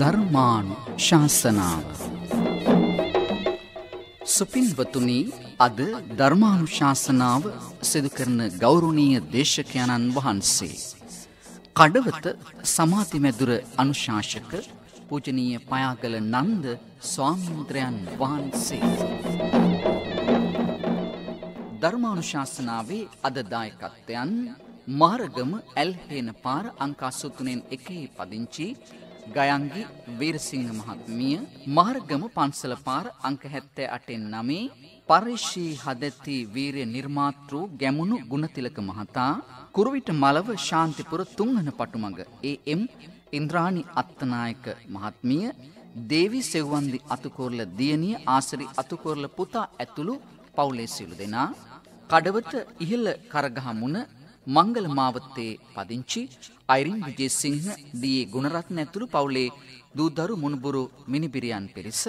ධර්මානු ශාසනාව. සුපින්වතුනි අද ධර්මානු ශාසනාව සිදුකරන ගෞරුණීය දේශකයණන් වහන්සේ. කඩවත සමාතිමැදුර අනුශාසක පූජනීය පයාගල නන්ද ස්වාමීන්ද්‍රයන් වහන්සේ. ධර්මානුශාසනාවේ අදදායකත්වයන් මාරගම ඇල්හේන පාර අංකා සුතුනෙන් එකේ පදිංචි ගයන්ගි වීරසිංහ මහත්මිය මහර්ගම පන්සල පාර අංක 78 පරිශී හදති වීරය නිර්මාතෘ ගැමුණු ගුණතිලක මහතා කුරුවිට මලව ශාන්තිපුර තුන්වන පටුමඟ ඒ.එම්. ඉන්ද්‍රාණි අත්තනායක මහත්මිය දේවි සෙව්වන්දි අතුකොරල දියණිය ආසරි අතුකොරල පුතා ඇතුළු පවුලේ සියලු දෙනා කඩවත ඉහළ කරගහමුණ මංගල මාවත්තේ පදිංචි අයිරින් විජේසිංහ දී ගුණරත්න ඇතුළු පවුලේ දූදරු මුණුබුරු මිනිබිරියන් පිරිස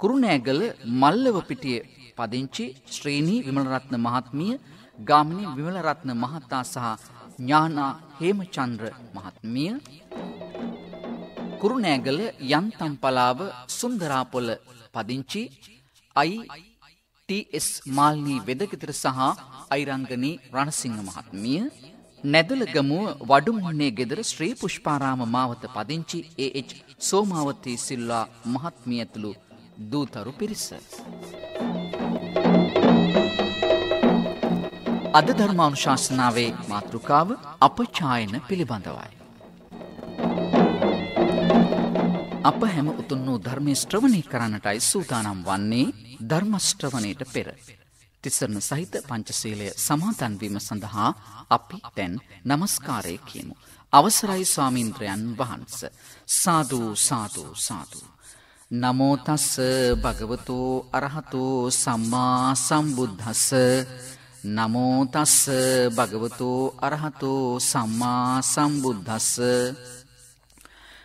කුරුණෑගල මල්ලව පිටිය පදිංචි ශ්‍රීණී විමලරත්න මහත්මිය ගාමිණී විමලරත්න මහතා සහ ඥානා හේමචන්ද්‍ර මහත්මිය කුරුණෑගල යන්තම්පලාව සුන්දරාපොල පදිංචි අයි ටස් මාල්නී වෙදගෙදර සහ අයිරංගනී රණසිංහ මහත්මිය නැදලගමුව වඩුමුහුණේ ගෙදර ශ්‍රී පුෂ්පාරාම මාවත පදිංචි ඒH සෝමාවතී සිල්ලා මහත්මිය ඇතුළු දූතරු පිරිස. අද ධර්මානුශාසනාවේ මාතෘකාව අපචායන පිළිබඳවයි. අප හැම උතුන් වූ ධර්මය ශ්‍රවණය කරන්නටයි සූතානම් වන්නේ ධර්මශ්‍රවණයට පෙර. තිසරණ සහිත පංචසීලය සමාතන්වීම සඳහා අපි තැන් නමස්කාරය කියමු. අවසරයි ස්වාමීන්ද්‍රයන් වහන්ස. සාධූ සාධූ සාධූ. නමෝතස්ස භගවතු අරහතු සම්මා සම්බුද්ධස්ස නමෝතස්ස භගවතු අරහතු සම්මා සම්බුද්ධස්ස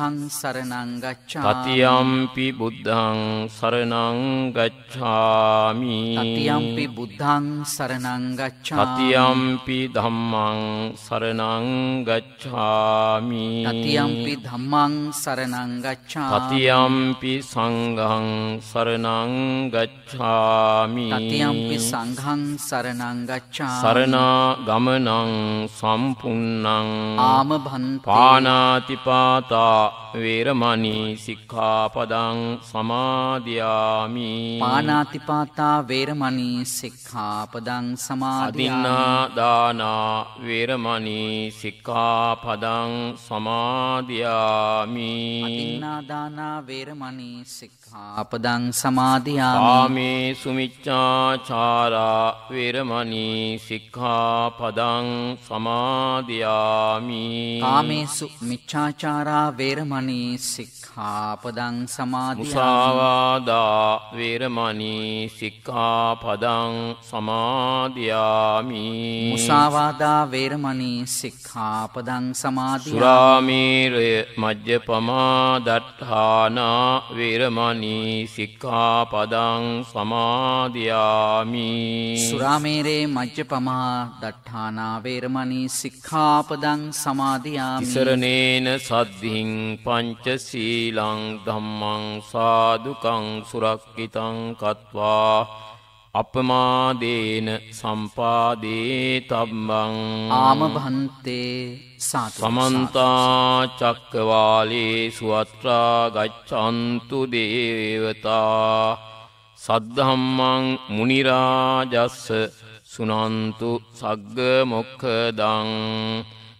බුද්ධං සරණංගච්ඡා තතියම්පි බුද්ධං සරණංගච්ඡාමි තතියම්පි බුද්ධං සරණංගච්ඡා තතියම්පි ධම්මං සරණංගච්ඡාමි තතියම්පි ධම්මං සරණංගච්ඡා තතියම්පි සංඝං සරණංගච්ඡාමි තතියම්පි සංඝං සරණංගච්ඡා සරණාගමනං සම්පුන්නං ආමභන් පානාතිපාතා uh, වේරමණී සික්ඛාපදං සමාදියාමි පාණාතිපාතා වේරමණී සික්ඛාපදං සමාදියාමි දානා වේරමණී සික්ඛාපදං සමාදියාමි අදින්නා දානා වේරමණී සික්ඛාපදං සමාදියාමි ආමේ සුමිච්ඡාචාරා වේරමණී සික්ඛාපදං සමාදියාමි ආමේසු මිච්ඡාචාරා වේරමණී අනේ සෙක් සික්ඛාපදං සමාදියාමි මුසාවාදා වේරමණී සික්ඛාපදං සමාදියාමි මුසාවාදා වේරමණී සික්ඛාපදං සමාදියාමි සුරාමීරය මජ්ජපමා දට්ඨානා වේරමණී සික්ඛාපදං සමාදියාමි සුරාමීරේ මජ්ජපමා දට්ඨානා වේරමණී සික්ඛාපදං සමාදියාමි සරණේන සද්ධින් පංච සී සීලං ධම්මං සාදුකං සුරක්කිතං කත්වා අපමාදේන සම්පාදේ තබ්බං ආම භන්තේ සමන්තා චක්කවාලේ සුවත්‍රා ගච්ඡන්තු දේවතා සද්ධම්මං මුනිරාජස්ස සුනන්තු සග්ග මොක්කදං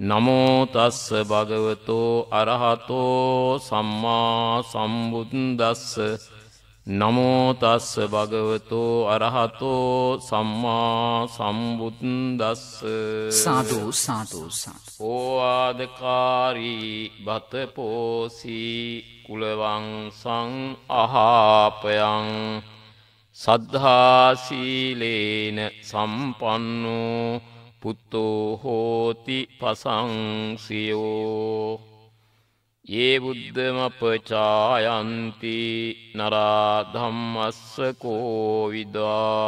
නමෝතස්ස භගවතෝ අරහතෝ සම්මා සම්බුද්දස්ස නමෝතස්ස භගවතෝ අරහතෝ සම්මා සම්බුද්දස්ස සාධූ සාතූසා ඕවාදකාරී බතපෝසී කුලවංසං අහාපයං සද්ධාසීලේන සම්පන්නෝ පුත්තෝ හෝති පසංසියෝ ඒ බුද්ධමපචායන්ති නරා ධම්මස්ස කෝවිදා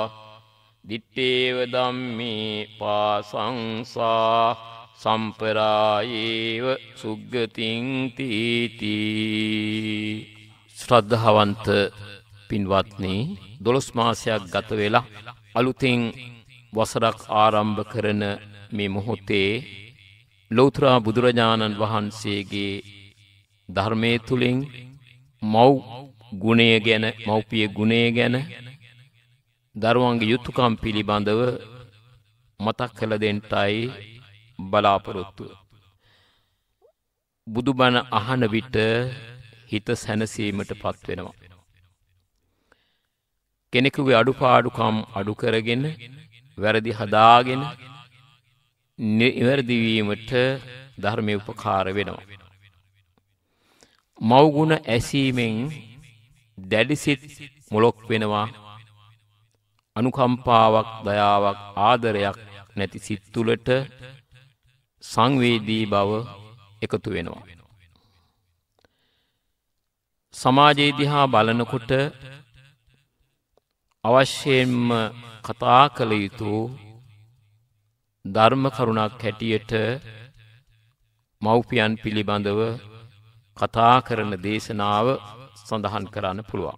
දිත්තේව ධම්මේ පාසංසා සම්පරායේව සුග්ගතින් තීති ශ්‍රද්ධාවන්ත පින්වත්නි දොළොස් මාසයක් ගත වෙලා අලුතින් වසරක් ආරම්භ කරන මේ මොහොතේ ලෞතරා බුදුරජාණන් වහන්සේගේ ධර්මයේ තුලින් මව් ගුණය ගැන මව්පිය ගුණය ගැන දරුවන්ගේ යුතුයකම් පිළිබඳව මතක් කළ දෙන්නයි බලාපොරොත්තු බුදුබණ අහන විට හිත සැනසීමටපත් වෙනවා කෙනෙකුගේ අඩුපාඩුකම් අඩු කරගෙන වැරදි හදාගෙන ඉවරදිවීමට ධර්මය උපකාර වෙනවා. මව්ගුණ ඇසීමෙන් දැඩිසිත් මොලොක් වෙනවා අනුකම්පාවක් දයාවක් ආදරයක් නැති සිත් තුළට සංවේදී බව එකතු වෙනවා. සමාජයේ දිහා බලනකොට අවශ්‍යයෙන්ම කතා කළ යුතු ධර්ම කරුණක් හැටියට මව්පියන් පිළිබඳව කතා කරන දේශනාව සඳහන් කරන්න පුළුවන්.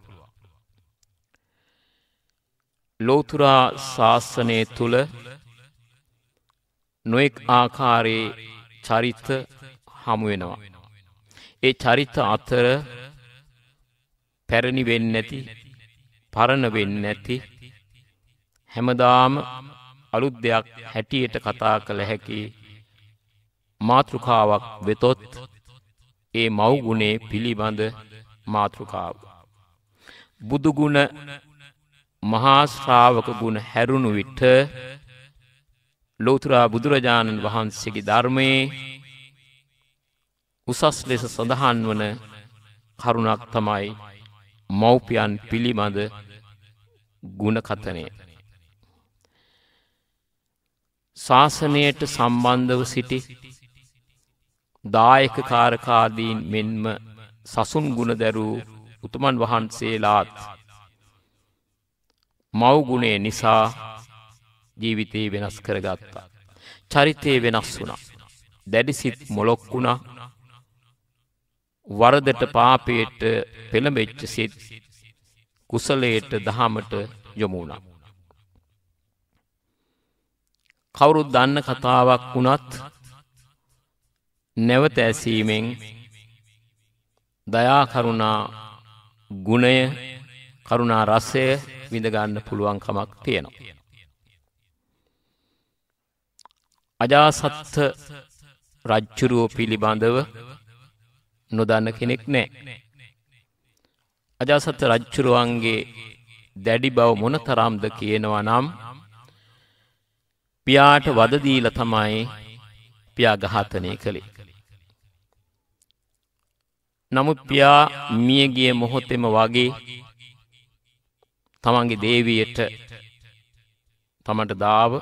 ලෝතුරා ශාස්සනය තුළ නොෙක් ආකාරයේ චරිත හමුවෙනවා. ඒ චරිත අතර පැරණි වෙන්න නැති පරණ වෙන්නේ නැති හැමදාම අලුත් දෙයක් හැටියට කතා කළ හැකි මාතෘකාවක් වෙතොත් ඒ මව්ගුණේ පිළිබඳ මාතෘකාව. බුදුගුණ මහාශ්‍රාවක ගුණ හැරුණු විට ලෝතුරා බුදුරජාණන් වහන්සේගේ ධර්මයේ උසස් ලෙස සඳහන් වන කරුණක් තමයි මව්පියන් පිළිබඳ ගුණකතනය. ශාසනයට සම්බන්ධව සිටි දායක කාරකාදීන් මෙන්ම සසුන් ගුණදැරූ උතුමන් වහන්සේලාත් මව්ගුණේ නිසා ජීවිතයේ වෙනස් කරගත්තා. චරිතය වෙනස් වුණා. දැඩිසිත් මොලොක් වුණා වරදට පාපයට පෙළඹෙච්ච සිත් කුසලයට දහමට යොමු වුණා. කවුරුත් දන්න කතාවක් වුණත් නැවත ඇසීමෙන් දයා කරුණා ගුණය කරුණා රසය විඳගන්න පුළුවන් කමක් තියෙනවා. අජාසත්ත රජ්ජුරුවෝ පිළිබඳව නොදන්න කෙනෙක් නැහැ. අජාසත් රජුරුවන්ගේ දැඩි බව මොනතරම්ද කියනවා නම් පියාට වද දීලා තමයි පියා ඝාතනය කළේ. නමුත් පියා මිය ගිය මොහොතේම වගේ තමන්ගේ දේවියට තමන්ට දාව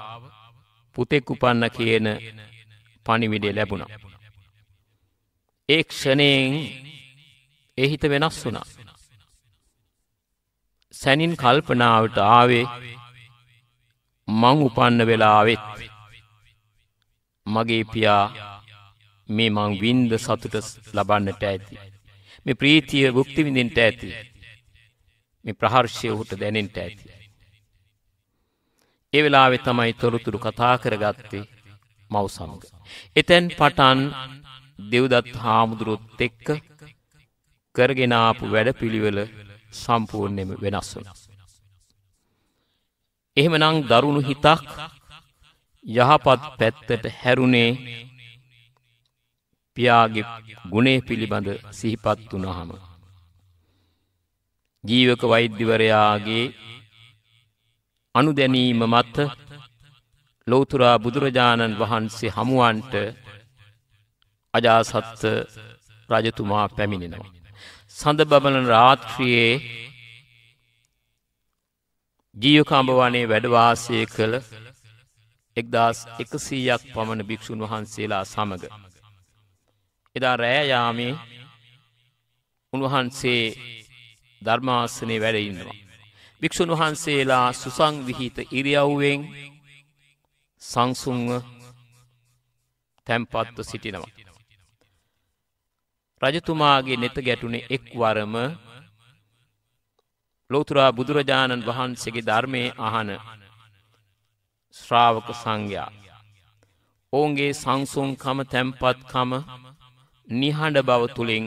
පුතෙක් උපන්න කියන පණිවිඩය ලැබුණා. ඒ ක්ෂණයෙන් ඒ හිත වෙනස් වුණා. සැනින් කල්පනාවට ආවේ මං උපන්න වෙලාවෙත් මගේ පියා මේ මං වින්ද සතුට ලබන්නට ඇති. මේ ප්‍රීතිය භුක්ති විඳින්නට ඇති. මේ ප්‍රහර්ෂය උට දැනෙන්නට ඇති. ඒ වෙලාවේ තමයි තොරතුරු කතා කරගත්තේ මව් සමග. එතෙන් පටන් දෙව්දත් හාමුදුරුවොත් එක්ක කරගෙනාපු වැඩපිළිවෙල සම්පූර්ණයම වෙනස් වන. එහෙමනං දරුණු හිතක් යහපත් පැත්තට හැරුණේ පියාගේ ගුණේ පිළිබඳ සිහිපත් වුණහම. ජීවක වෛද්‍යවරයාගේ අනුදැනීම මත ලෝතුරා බුදුරජාණන් වහන්සේ හමුවන්ට අජාසත්ත රජතුමා පැමිණෙනවා. සඳ බබලන රාත්‍රියයේ ජීවකම්භවනේ වැඩවාසය කළ එක්දස් එකසීයක් පමණ භික්‍ෂූන් වහන්සේලා සමඟ. එදා රෑයාමේ උන්වහන්සේ ධර්මාසනය වැඩඉන්නවා. භික්‍ෂූන් වහන්සේලා සුසංවිහිත ඉරියව්වෙන් සංසුන්ව තැම්පත්ව සිටිනවා. රජතුමාගේ නෙත ගැටුනේ එක්වරම ලෝතුරා බුදුරජාණන් වහන්සේගේ ධර්මයේ අහන ශ්‍රාවක සංඝයා. ඔවුන්ගේ සංසුන්කම තැම්පත්කම නිහඬ බව තුලින්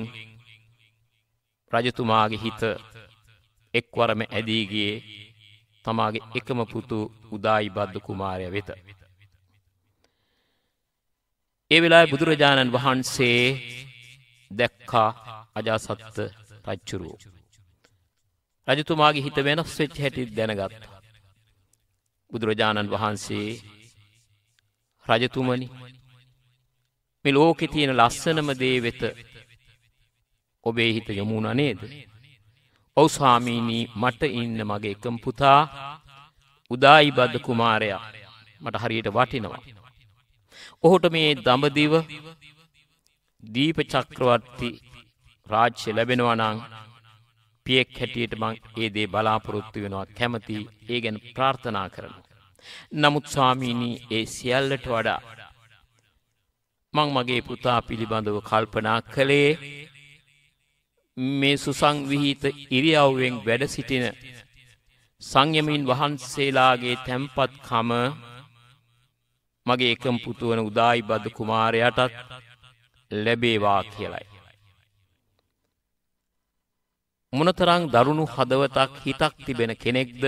රජතුමාගේ හිත එක්වරම ඇදී ගියේ තමාගේ එකම පුතු උදායිබද්ද කුමාරය වෙත. ඒ වෙලාවේ බුදුරජාණන් වහන්සේ දැක්කා අජාසත්ත රජ්චුරුවෝ. රජතුමාගේ හිත වෙනස් වෙච්ච හැටි දැනගත්තා. බුදුරජාණන් වහන්සේ රජතුමනි මේ ලෝකේ තියෙන ලස්සනම දේ වෙත ඔබේ හිත යමුණා නේද? ඔව් ස්වාමීනි මට ඉන්න මගේ එකම පුතා උදායිබද්ද කුමාරයා මට හරියට වටිනවා. ඔහුට මේ දඹදිව දීප චක්‍රවර්ති රාජ්‍ය ලැබෙනවා නම් පියෙක් හැටියට මං ඒ දේ බලාපොරොත්තු වෙනවා කැමති ඒ ගැන ප්‍රාර්ථනා කරනවා. නමුත් ස්වාමීනී ඒ සියල්ලට වඩා මං මගේ පුතා පිළිබඳව කල්පනා කළේ මේ සුසංවිහිත ඉරියව්වෙන් වැඩ සිටින සංයමීන් වහන්සේලාගේ තැම්පත්කම මගේ එකම් පුතුවන උදායි බද කුමාරයටත් ලැබේවා කියලයි. මොනතරං දරුණු හදවතක් හිතක් තිබෙන කෙනෙක්ද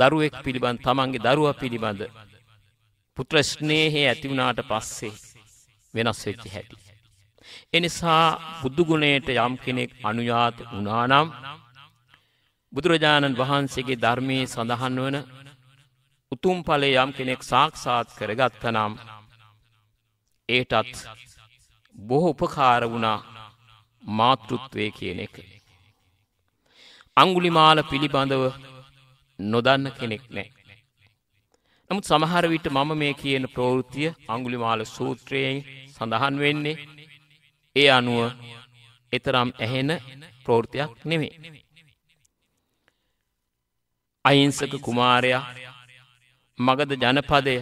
දරුවෙක් පිළිබඳ තමන්ගේ දරුවා පිළිබඳ පුත්‍ර ස්නේහය ඇති වුණාට පස්සේ වෙනස් වෙච්ච හැටි. එනිසා බුදු ගුණයට යම් කෙනෙක් අනුයාත වුණා නම් බුදුරජාණන් වහන්සේගේ ධර්මයේ සඳහන් වන උතුම් ඵලයේ යම් කෙනෙක් සාක්ෂාත් කරගත්තා නම් ඒටත් බොහෝ උපකාර වුණා මාතෘත්වය කියන එක. අංගුලිමාල පිළිබඳව නොදන්න කෙනෙක් නෑ. නමුත් සමහර විට මම මේ කියන ප්‍රවෘත්තිය අංගුලිමාල සූත්‍රයෙන් සඳහන් වෙන්නේ ඒ අනුව එතරම් ඇහෙන ප්‍රවෘතියක් නෙමේ. අහිංසක කුමාරයා මගද ජනපදය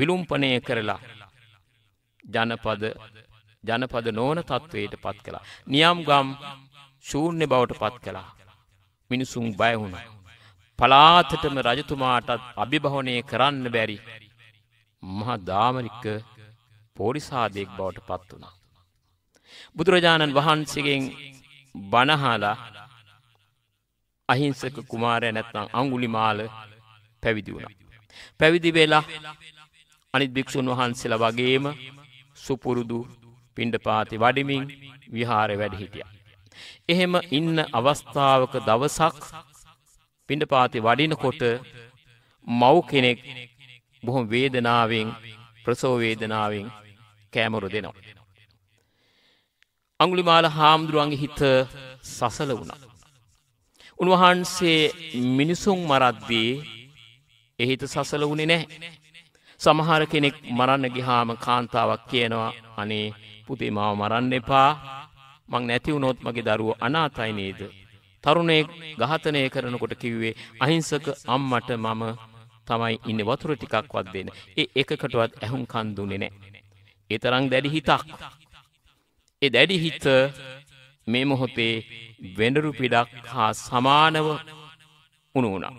විලුම්පණය කරලා ජනපද ජනපද නොවන තත්ත්වයට පත් කළා. නියම් ගම් ශූන්‍ය බවට පත් කළා. මිනිසුන් බය වුණා. පලාතටම රජතුමාටත් අභිභවනය කරන්න බැරි මහා දාමරික පොලිසාදෙක් බවට පත් වුණා. බුදුරජාණන් වහන්සේගෙන් බණහාලා අහිංසක කුමාරය නැත්නම් අඟුලිමාල පැවිදි වුණා. පැවිදි වෙලා අනිත් භික්‍ෂූන් වහන්සේලා වගේම සුපුරුදු පිණ්ඩපාති වඩිමින් විහාරය වැඩ හිටිය. එහෙම ඉන්න අවස්ථාවක දවසක් පිණ්ඩපාති වඩිනකොට මව් කෙනෙක් බොහොම වේදනාවෙන් ප්‍රසෝවේදනාවෙන් කෑමරු දෙනවා. අංගුලිමාල හාමුදුරුවන්ගේ හිත සසල වුණා. උන්වහන්සේ මිනිසුන් මරද්දී එහිත සසල වුණේ නැහැ. සමහර කෙනෙක් මරන්න ගිහාම කාන්තාවක් කියනවා අනේ පුතේ මාව මරන්න එපා මං නැති වුණොත් මගේ දරුවෝ අනාථයි නේද තරුණයෙක් ඝාතනය කරනකොට කිව්වේ අහිංසක අම්මට මම තමයි ඉන්නේ වතුර ටිකක්වත් දෙන්න. ඒ එකකටවත් ඇහුම්කන් දුන්නේ නැහැ. ඒ තරම් දැඩි හිතක්. ඒ දැඩි හිත මේ මොහොතේ වෙඬරු පිටක් හා සමානව වුණා.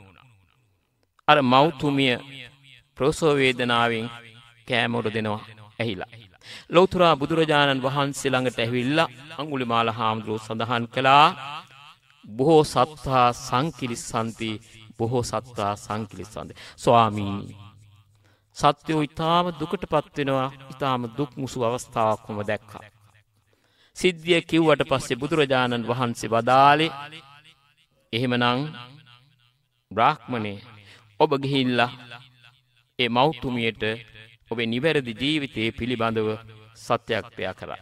අර මෞතුමිය ප්‍රසව වේදනාවෙන් කෑමොර දෙනවා ඇහිලා. ලෞතුරා බුදුරජාණන් වහන්සේ ළඟට ඇවිල්ලා අඟුලිමාල හාමුදුරුවෝ සඳහන් කළා බොහෝ සත්තා සංකිලිස්සන්ති බොහෝ සත්තා සංකිලිස්සන්ති. ස්වාමී සත්‍යෝ ඊටාම දුකටපත් වෙනවා ඊටාම දුක් මුසු අවස්ථාවක්ම දැක්කා. සිද්ධිය කිව්වට පස්සේ බුදුරජාණන් වහන්සේ වදාලේ එහෙමනම් බ්‍රාහ්මණේ ඔබ ගිහිල්ලා ඒ මෞතුමියට ඔබේ නිවැරදි ජීවිතයේ පිළිබඳව සත්‍යක්‍රයා කරා.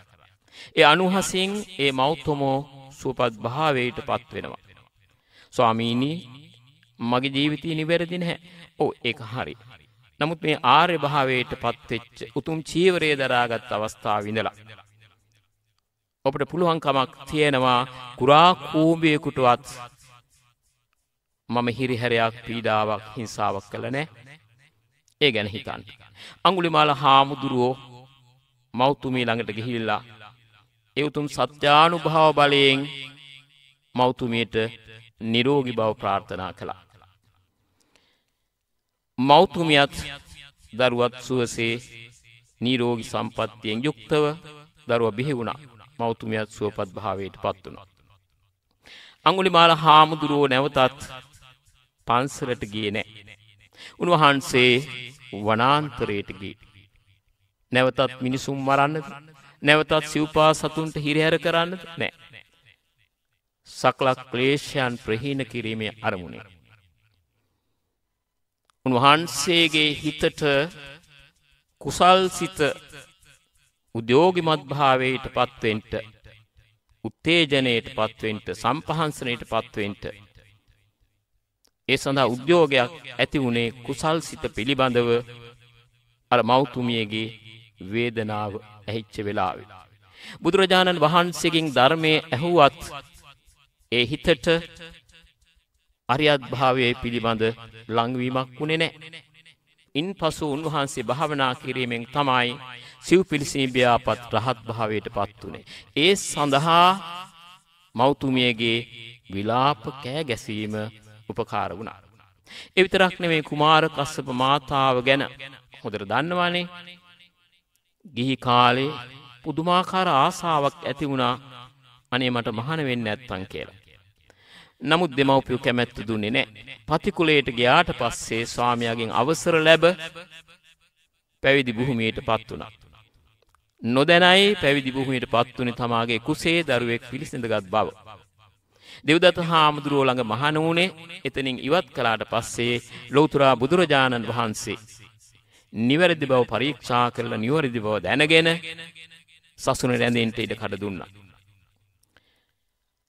ඒ අනුහසින් ඒ මෞත්තමෝ සුවපත් භාවයට පත්වෙනවා. ස්වාමීණී මගේ ජීවිතය නිවැරදි නැහැ ඕ ඒක හරි. නමුත් මේ ආර්ය භාවයට පත්වෙච්ච උතුම් චීවරය දරාගත් අවස්ථාව විඳලා. ඔබට පුළුවන්කමක් තියෙනවා කුරා කූඹියකුටුවත් මම හිරිහැරයක් පීඩාවක් හිංසාවක් කළ නෑ ඒ ගැන හිතන්න. අඟුලිමාල හාමුදුරුවෝ මෞතුමී ළඟට ගිහිල්ලා ඒ උතුම් සත්‍යානුභාව බලයෙන් මෞතුමියට නිරෝගී බව ප්‍රාර්ථනා කළා. මෞතුමියත් දරුවත් සුවසේ නිරෝගී සම්පත්තියෙන් යුක්තව දරුවා බිහි වුණා. මෞතුමියත් සුවපත් භාවයට පත් වුණා. අඟුලිමාල හාමුදුරුවෝ නැවතත් පන්සලට ගියේ නැහැ. උන්වහන්සේ වනාන්තරයට ගියේ. නැවතත් මිනිසුන් මරන්නද? නැවතත් සිව්පා සතුන්ට හිරිහැර කරන්නද? නෑ. සකල ක්ලේශයන් ප්‍රහීන කිරීමේ අරමුණේ. උන්වහන්සේගේ හිතට කුසල් සිත උද්‍යෝගිමත් භාවයට පත්වෙන්ට උත්තේජනයට පත්වෙන්ට සම්පහන්සනයට පත්වෙන්ට ඒ සඳහා උද්‍යෝගයක් ඇති වුණේ කුසල් සිත පිළිබඳව අර මෞතුමියගේ වේදනාව ඇහිච්ච වෙලාවෙ. බුදුරජාණන් වහන්සේකින් ධර්මය ඇහුවත් ඒ හිතට අරියත් භාවය පිළිබඳ ලංවීමක් වුණේ නෑ. ඉන් පසු උන්වහන්සේ භාවනා කිරීමෙන් තමයි සිව් පිලිසිීභ්‍යාපත් රහත් භාවයට පත් වනේ. ඒ සඳහා මෞතුමියගේ විලාප කෑ ගැසීම උපකාර වුණා. ඒ විතරක් නෙමේ කුමාර කස්සප මාතාව ගැන හොඳට දන්නවනේ. ගිහි කාලේ පුදුමාකාර ආසාවක් ඇති වුණා අනේ මට මහාන වෙන්න නැත්තම් කියලා. නමුත් දෙමව්පියෝ කැමැත්ත දුන්නේ නැහැ. පතිකුලයට ගියාට පස්සේ ස්වාමියාගෙන් අවසර ලැබ පැවිදි භූමියටපත් වුණා. නොදැනයි පැවිදි භූමියටපත් උනේ තමාගේ කුසේ දරුවෙක් පිළිසඳගත් බව. දෙව්දත්ත හාමුදුරුවෝ ළඟ මහණ වුණේ එතනින් ඉවත් කළාට පස්සේ ලෞතර බුදුරජාණන් වහන්සේ නිවැරදි බව පරීක්ෂා කරලා නිවැරදි බව දැනගෙන සසුනේ රැඳෙන්න ඉඩ කඩ දුන්නා.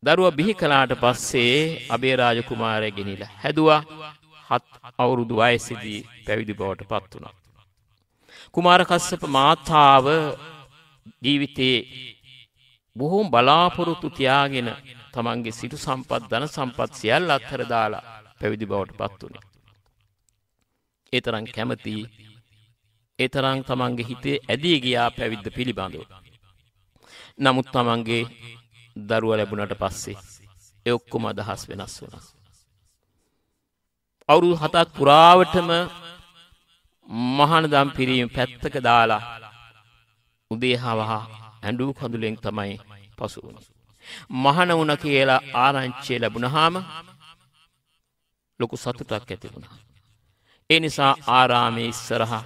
දරුවා බිහි කළාට පස්සේ අබේරාජ කුමාරය ගෙනිලා හැදුවා හත් අවුරුදු වයසේදී පැවිදි බවට පත් වුණා. කුමාර කස්සප මාතාව ජීවිතේ බොහෝම බලාපොරොත්තු තියාගෙන තමන්ගේ සිටු සම්පත් ධන සම්පත් සියල් අත්හර දාලා පැවිදි බවට පත් වුණේ. ඒතරම් කැමති ඒතරම් තමන්ගේ හිතේ ඇදී ගියා පැවිද්ද පිළිබඳව. නමුත් තමන්ගේ දරුව ලැබුණට පස්සේ ඒ ඔක්කොම අදහස් වෙනස් වුණා. අවුරුදු හතක් පුරාවටම මහානදම් පිරීම පැත්තක දාලා උදේ හවහා ඇඬු කඳුලෙන් තමයි පසු වුණේ. මහාන වුණ කියලා ආරංචිය ලැබුණාම ලොකු සතුටක් ඇති වුණා. ඒ නිසා ආරාමයේ ඉස්සරහා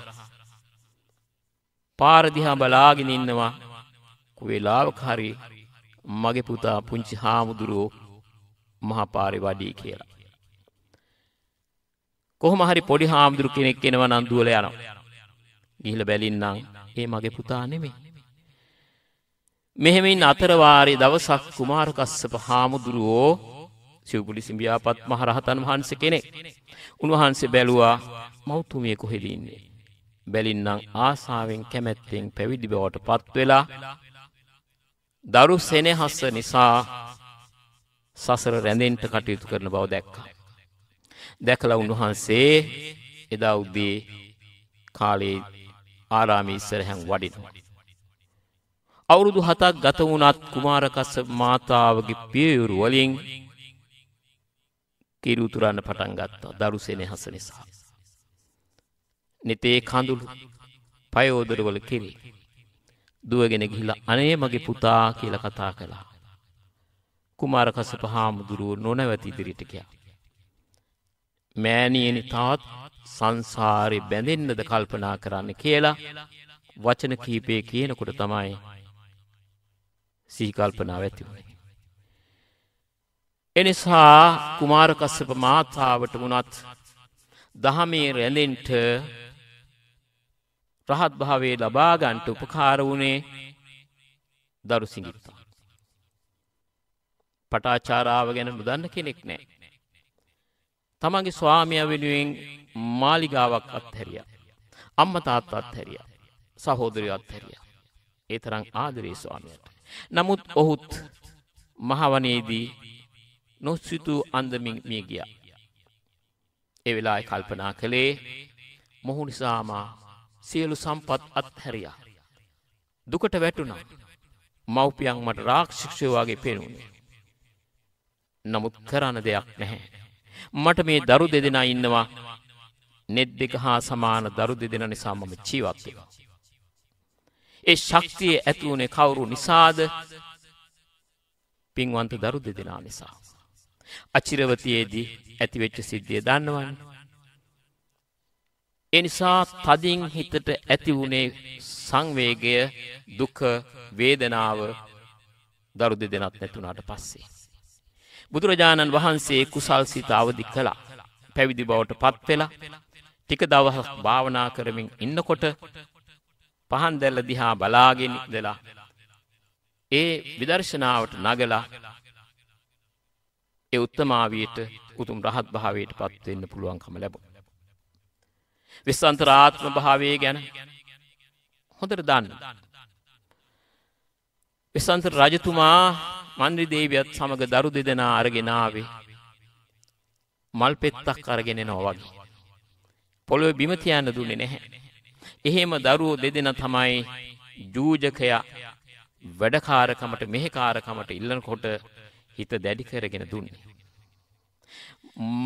පාර දිහා බලාගෙන ඉන්නවා වෙලාවක හරි මගේ පුතා පුංචි හාමුදුරුවෝ මහා පාරේ වඩී කියලා. කොහොම හරි පොඩි හාමුදුරු කෙනෙක් එනවා නම් දුවලා යනවා. ගිහිල්ලා බැලින්නම් ඒ මගේ පුතා නෙමෙයි. මෙහෙමින් අතරවාරය දවසක් කුමාරකස්සප හාමුදුරුවෝ සිව්පුලි සිඹියාපත් මහරහතන් වහන්ස කෙනෙක් උන්වහන්සේ බැලුවා මෞතුමිය කොහෙදන්නේ. බැලින්නම් ආසාාවෙන් කැමැත්තෙන් පැවිදි බවට පත්වෙලා දරු සෙනෙහස්ස නිසා සසර රැඳෙන්ට කටයුතු කරන බව දැක්කා. දැකල උන්වහන්සේ එදා උද්දී කාලේ ආරාමී ඉස්සරහැන් වඩිනවා. අවුරුදු හතක් ගත වුණත් කුමාරකස්ස මාතාවගේ පියයුරු වලින් කිරුතුරන්න පටන් ගත්තා දරු සෙනෙහස නිසා. නෙතේ කඳුළු පයෝදරවල කෙරේ. දුවගෙන ගිහිලා අනේ මගේ පුතා කියලා කතා කළා. කුමාරකස්සප හාමුදුරුව නොනැවති ඉදිරිට ගියා. මෑණියනි තාත් සංසාරේ බැඳෙන්නද කල්පනා කරන්න කියලා වචන කීපේ කියනකොට තමයි සීකල්පනාව ඇති වුණේ. එනිසා කුමාරකස්සප මාතාවට වුණත් දහමේ රැඳෙන්ට රහත් භාවේ ලබාගන්ට උපකාර වුණේ දරු සිඟිත්තා. පටාචාරාව ගැන නොදන්න කෙනෙක් නෑ. තමන්ගේ ස්වාමිය වෙනුවෙන් මාලිගාවක් අත්හැරිය. අම්ම තාත්තා අත්හැරිය. සහෝදරය අත්හැරිය. ඒ තරං ආදරේ ස්වාමියට. නමුත් ඔහුත් මහවනේදී නොස්සිතූ අන්දමින් මිය ගියා. ඒ වෙලාවේ කල්පනා කළේ මොහු නිසාම සියලු සම්පත් අත්හැරියා. දුකට වැටුණා. මව්පියන් මට රාක්ෂිකයෝ වගේ පේනුනේ. නමුත් කරන්න දෙයක් නැහැ. මට මේ දරු දෙදෙනා ඉන්නවා. net දෙක හා සමාන දරු දෙදෙනා නිසා මම ජීවත් වෙනවා. ඒ ශක්තිය ඇති වුණේ කවුරු නිසාද? පින්වන්ත දරු දෙදෙනා නිසා. අචිරවතියේදී ඇතිවෙච්ච සිද්ධිය දන්නවනේ. ඒ නිසා තදින් හිතට ඇති වුණේ සංවේගය, දුක, වේදනාව දරු දෙදෙනාත් නැතුණාට පස්සේ. බුදුරජාණන් වහන්සේ කුසල් සිත අවදි කළා. පැවිදි බවට පත් වෙලා ටික දවහක් භාවනා කරමින් ඉන්නකොට පහන් දැල්ල දිහා බලාගෙන ඉඳලා ඒ විදර්ශනාවට නගලා ඒ උත්තමාවියට උතුම් රහත් භාවයට පත් වෙන්න පුළුවන්කම ලැබුණා. විස්තරාත්ම භාවයේ ගැන හොඳට දන්න. විසන්තර රජතුමා මන්ද්‍රි දේවියත් සමග දරු දෙදෙනා අරගෙන ආවේ. මල් පෙත්තක් අරගෙන එනවා වගේ. පොළොවේ බිම තියන්න දුන්නේ නැහැ. එහෙම දරුවෝ දෙදෙනා තමයි ජූජකයා වැඩකාරකමට මෙහෙකාරකමට ඉල්ලනකොට හිත දැඩි කරගෙන දුන්නේ.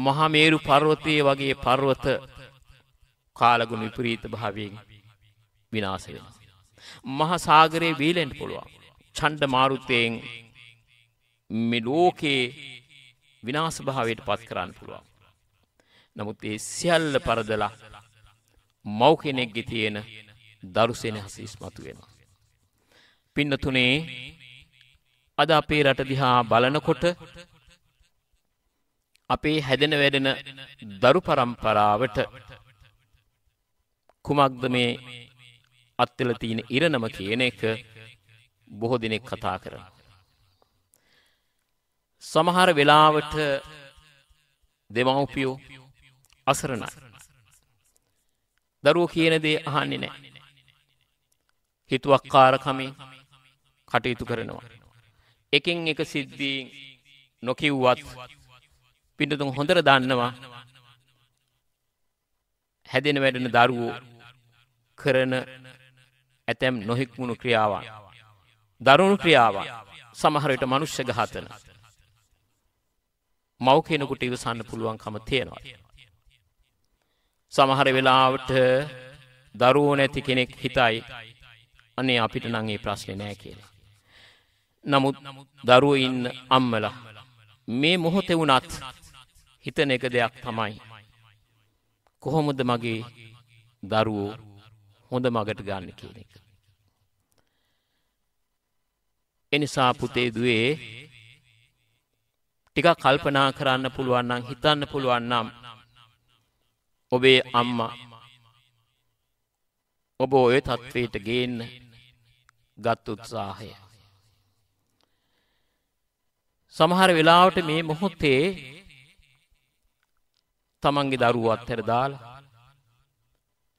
මහා මේරු පර්වතයේ වගේ පර්වත කාලගුණ විපරීත භාවයෙන් විනාශ වෙනවා. මහා සාගරේ වීලෙන්න පුළුවන්. ඡණ්ඩ මාරුතයෙන් මේ ලෝකේ විනාශ භාවයට පත් කරන්න පුළුවන්. නමුත් ඒ සියල්ල පරදලා මව් කෙනෙක්ගෙ තියෙන දරුසෙනහස ඉස්මතු වෙනවා. පින්නතුනේ අද අපේ රට දිහා බලනකොට අපේ හැදෙන වැඩෙන දරු පරම්පරාවට කුමක්ද මේ අත්වෙල තියෙන ඉරණම කියන එක බොහෝ දෙනෙක් කතා කරනවා. සමහර වෙලාවට දෙමව්පියෝ අසරණයි. දරුවෝ කියන දේ අහන්නේ නැහැ. හිතුවක්කාරකමේ කටයුතු කරනවා. එකෙන් එක සිද්ධීන් නොකිව්වත් පිටතුන් හොඳට දන්නවා. හැදෙන වැඩෙන දරුවෝ කරන ඇතැම් නොහික්මුණු ක්‍රියාවන්. දරුණු ක්‍රියාවන් සමහරට මනුෂ්‍ය ඝාතන. මව් කෙනෙකුට ඉවසන්න පුළුවන්කම තියෙනවා. සමහර වෙලාවට දරුවෝ නැති කෙනෙක් හිතයි අනේ අපිට නම් මේ ප්‍රශ්නේ නෑ කියලා. නමුත් දරුවෝ ඉන්න අම්මලා මේ මොහොතේ වුණත් හිතන එක දෙයක් තමයි කොහොමද මගේ දරුවෝ හොඳ මගට ගන්න කියන එක. එනිසා පුතේ දුවේ ටිකක් කල්පනා කරන්න පුළුවන් නම් හිතන්න පුළුවන් නම් ඔබේ අම්මා ඔබ ඔය තත්වයට ගේන්න ගත් උත්සාහය සමහර වෙලාවට මේ මොහොතේ තමන්ගේ දරුවෝ අත්හැර දාලා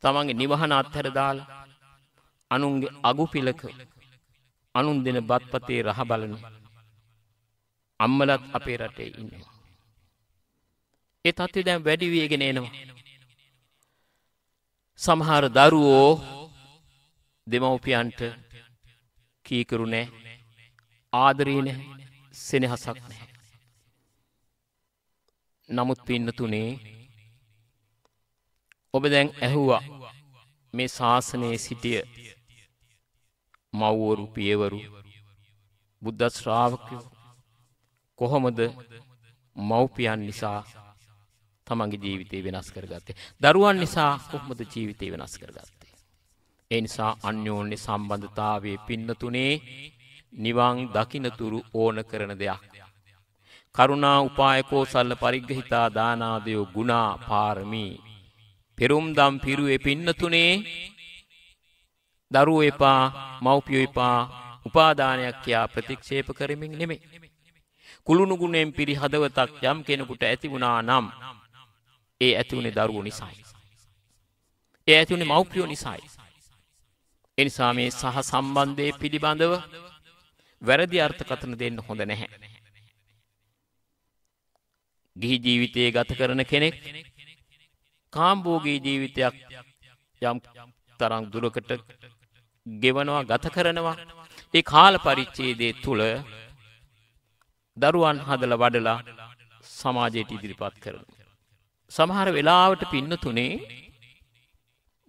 තමන්ගේ නිවහන අත්හැර දාලා අනුන්ගේ අගුපිලක අනුන් දෙන බත්පතේ රහ බලන අම්මලත් අපේ රටේ ඉන්නවා ඒ තත්ත්වය දැන් වැඩි වේගෙන එනවා සමහර දරුවෝ දෙමව්පියන්ට කීකරු නෑ ආදරේ නැහැ සෙනෙහසක් නැහැ නමුත් පින්නතුනේ ඔබ දැන් ඇහුවා මේ ශාසනයේ සිටිය මව්වරු පියවරු බුද්ධ ශ්‍රාවකයෝ කොහොමද මව්පියන් නිසා තමන්ගේ ජීවිතය වෙනස් කරගත්තේ. දරුවන් නිසා කොහොමද ජීවිතය වෙනස් කරගත්තේ. ඒ නිසා අන්‍යෝන්‍ය සම්බන්ධතාවයේ පින්නතුනේ නිවන් දකිනතුරු ඕන කරන දෙයක්. කරුණා උපායකෝ සල්ල පරිග්‍රහිතා දානාදයෝ ගුණා පාරමී. පෙරුම්දම් පිරුවේ පින්නතුනේ දරුව එපා මව්පියෝ එපා උපාදානයක් කියා ප්‍රතික්ෂේප කරමින් නෙමෙයි. කුළුණු ගුණෙන් පිරි හදවතක් යම් කෙනෙකුට ඇති වුණා නම් ඒ ඇති වුනේ දරුවෝ නිසායි. ඒ ඇති වුනේ මව්පියෝ නිසායි. ඒ නිසා මේ සහ සම්බන්ධයේ පිළිබඳව වැරදි අර්ථකථන දෙන්න හොඳ නැහැ. ගිහි ජීවිතයේ ගත කරන කෙනෙක් කාම්භෝගී ජීවිතයක් යම් තරම් දුරකට ගෙවනවා ගත කරනවා ඒ කාල පරිච්ඡේදයේ තුල දරුවන් හදලා වඩලා සමාජයට ඉදිරිපත් කරනවා සමහර වෙලාවට පින්නතුනේ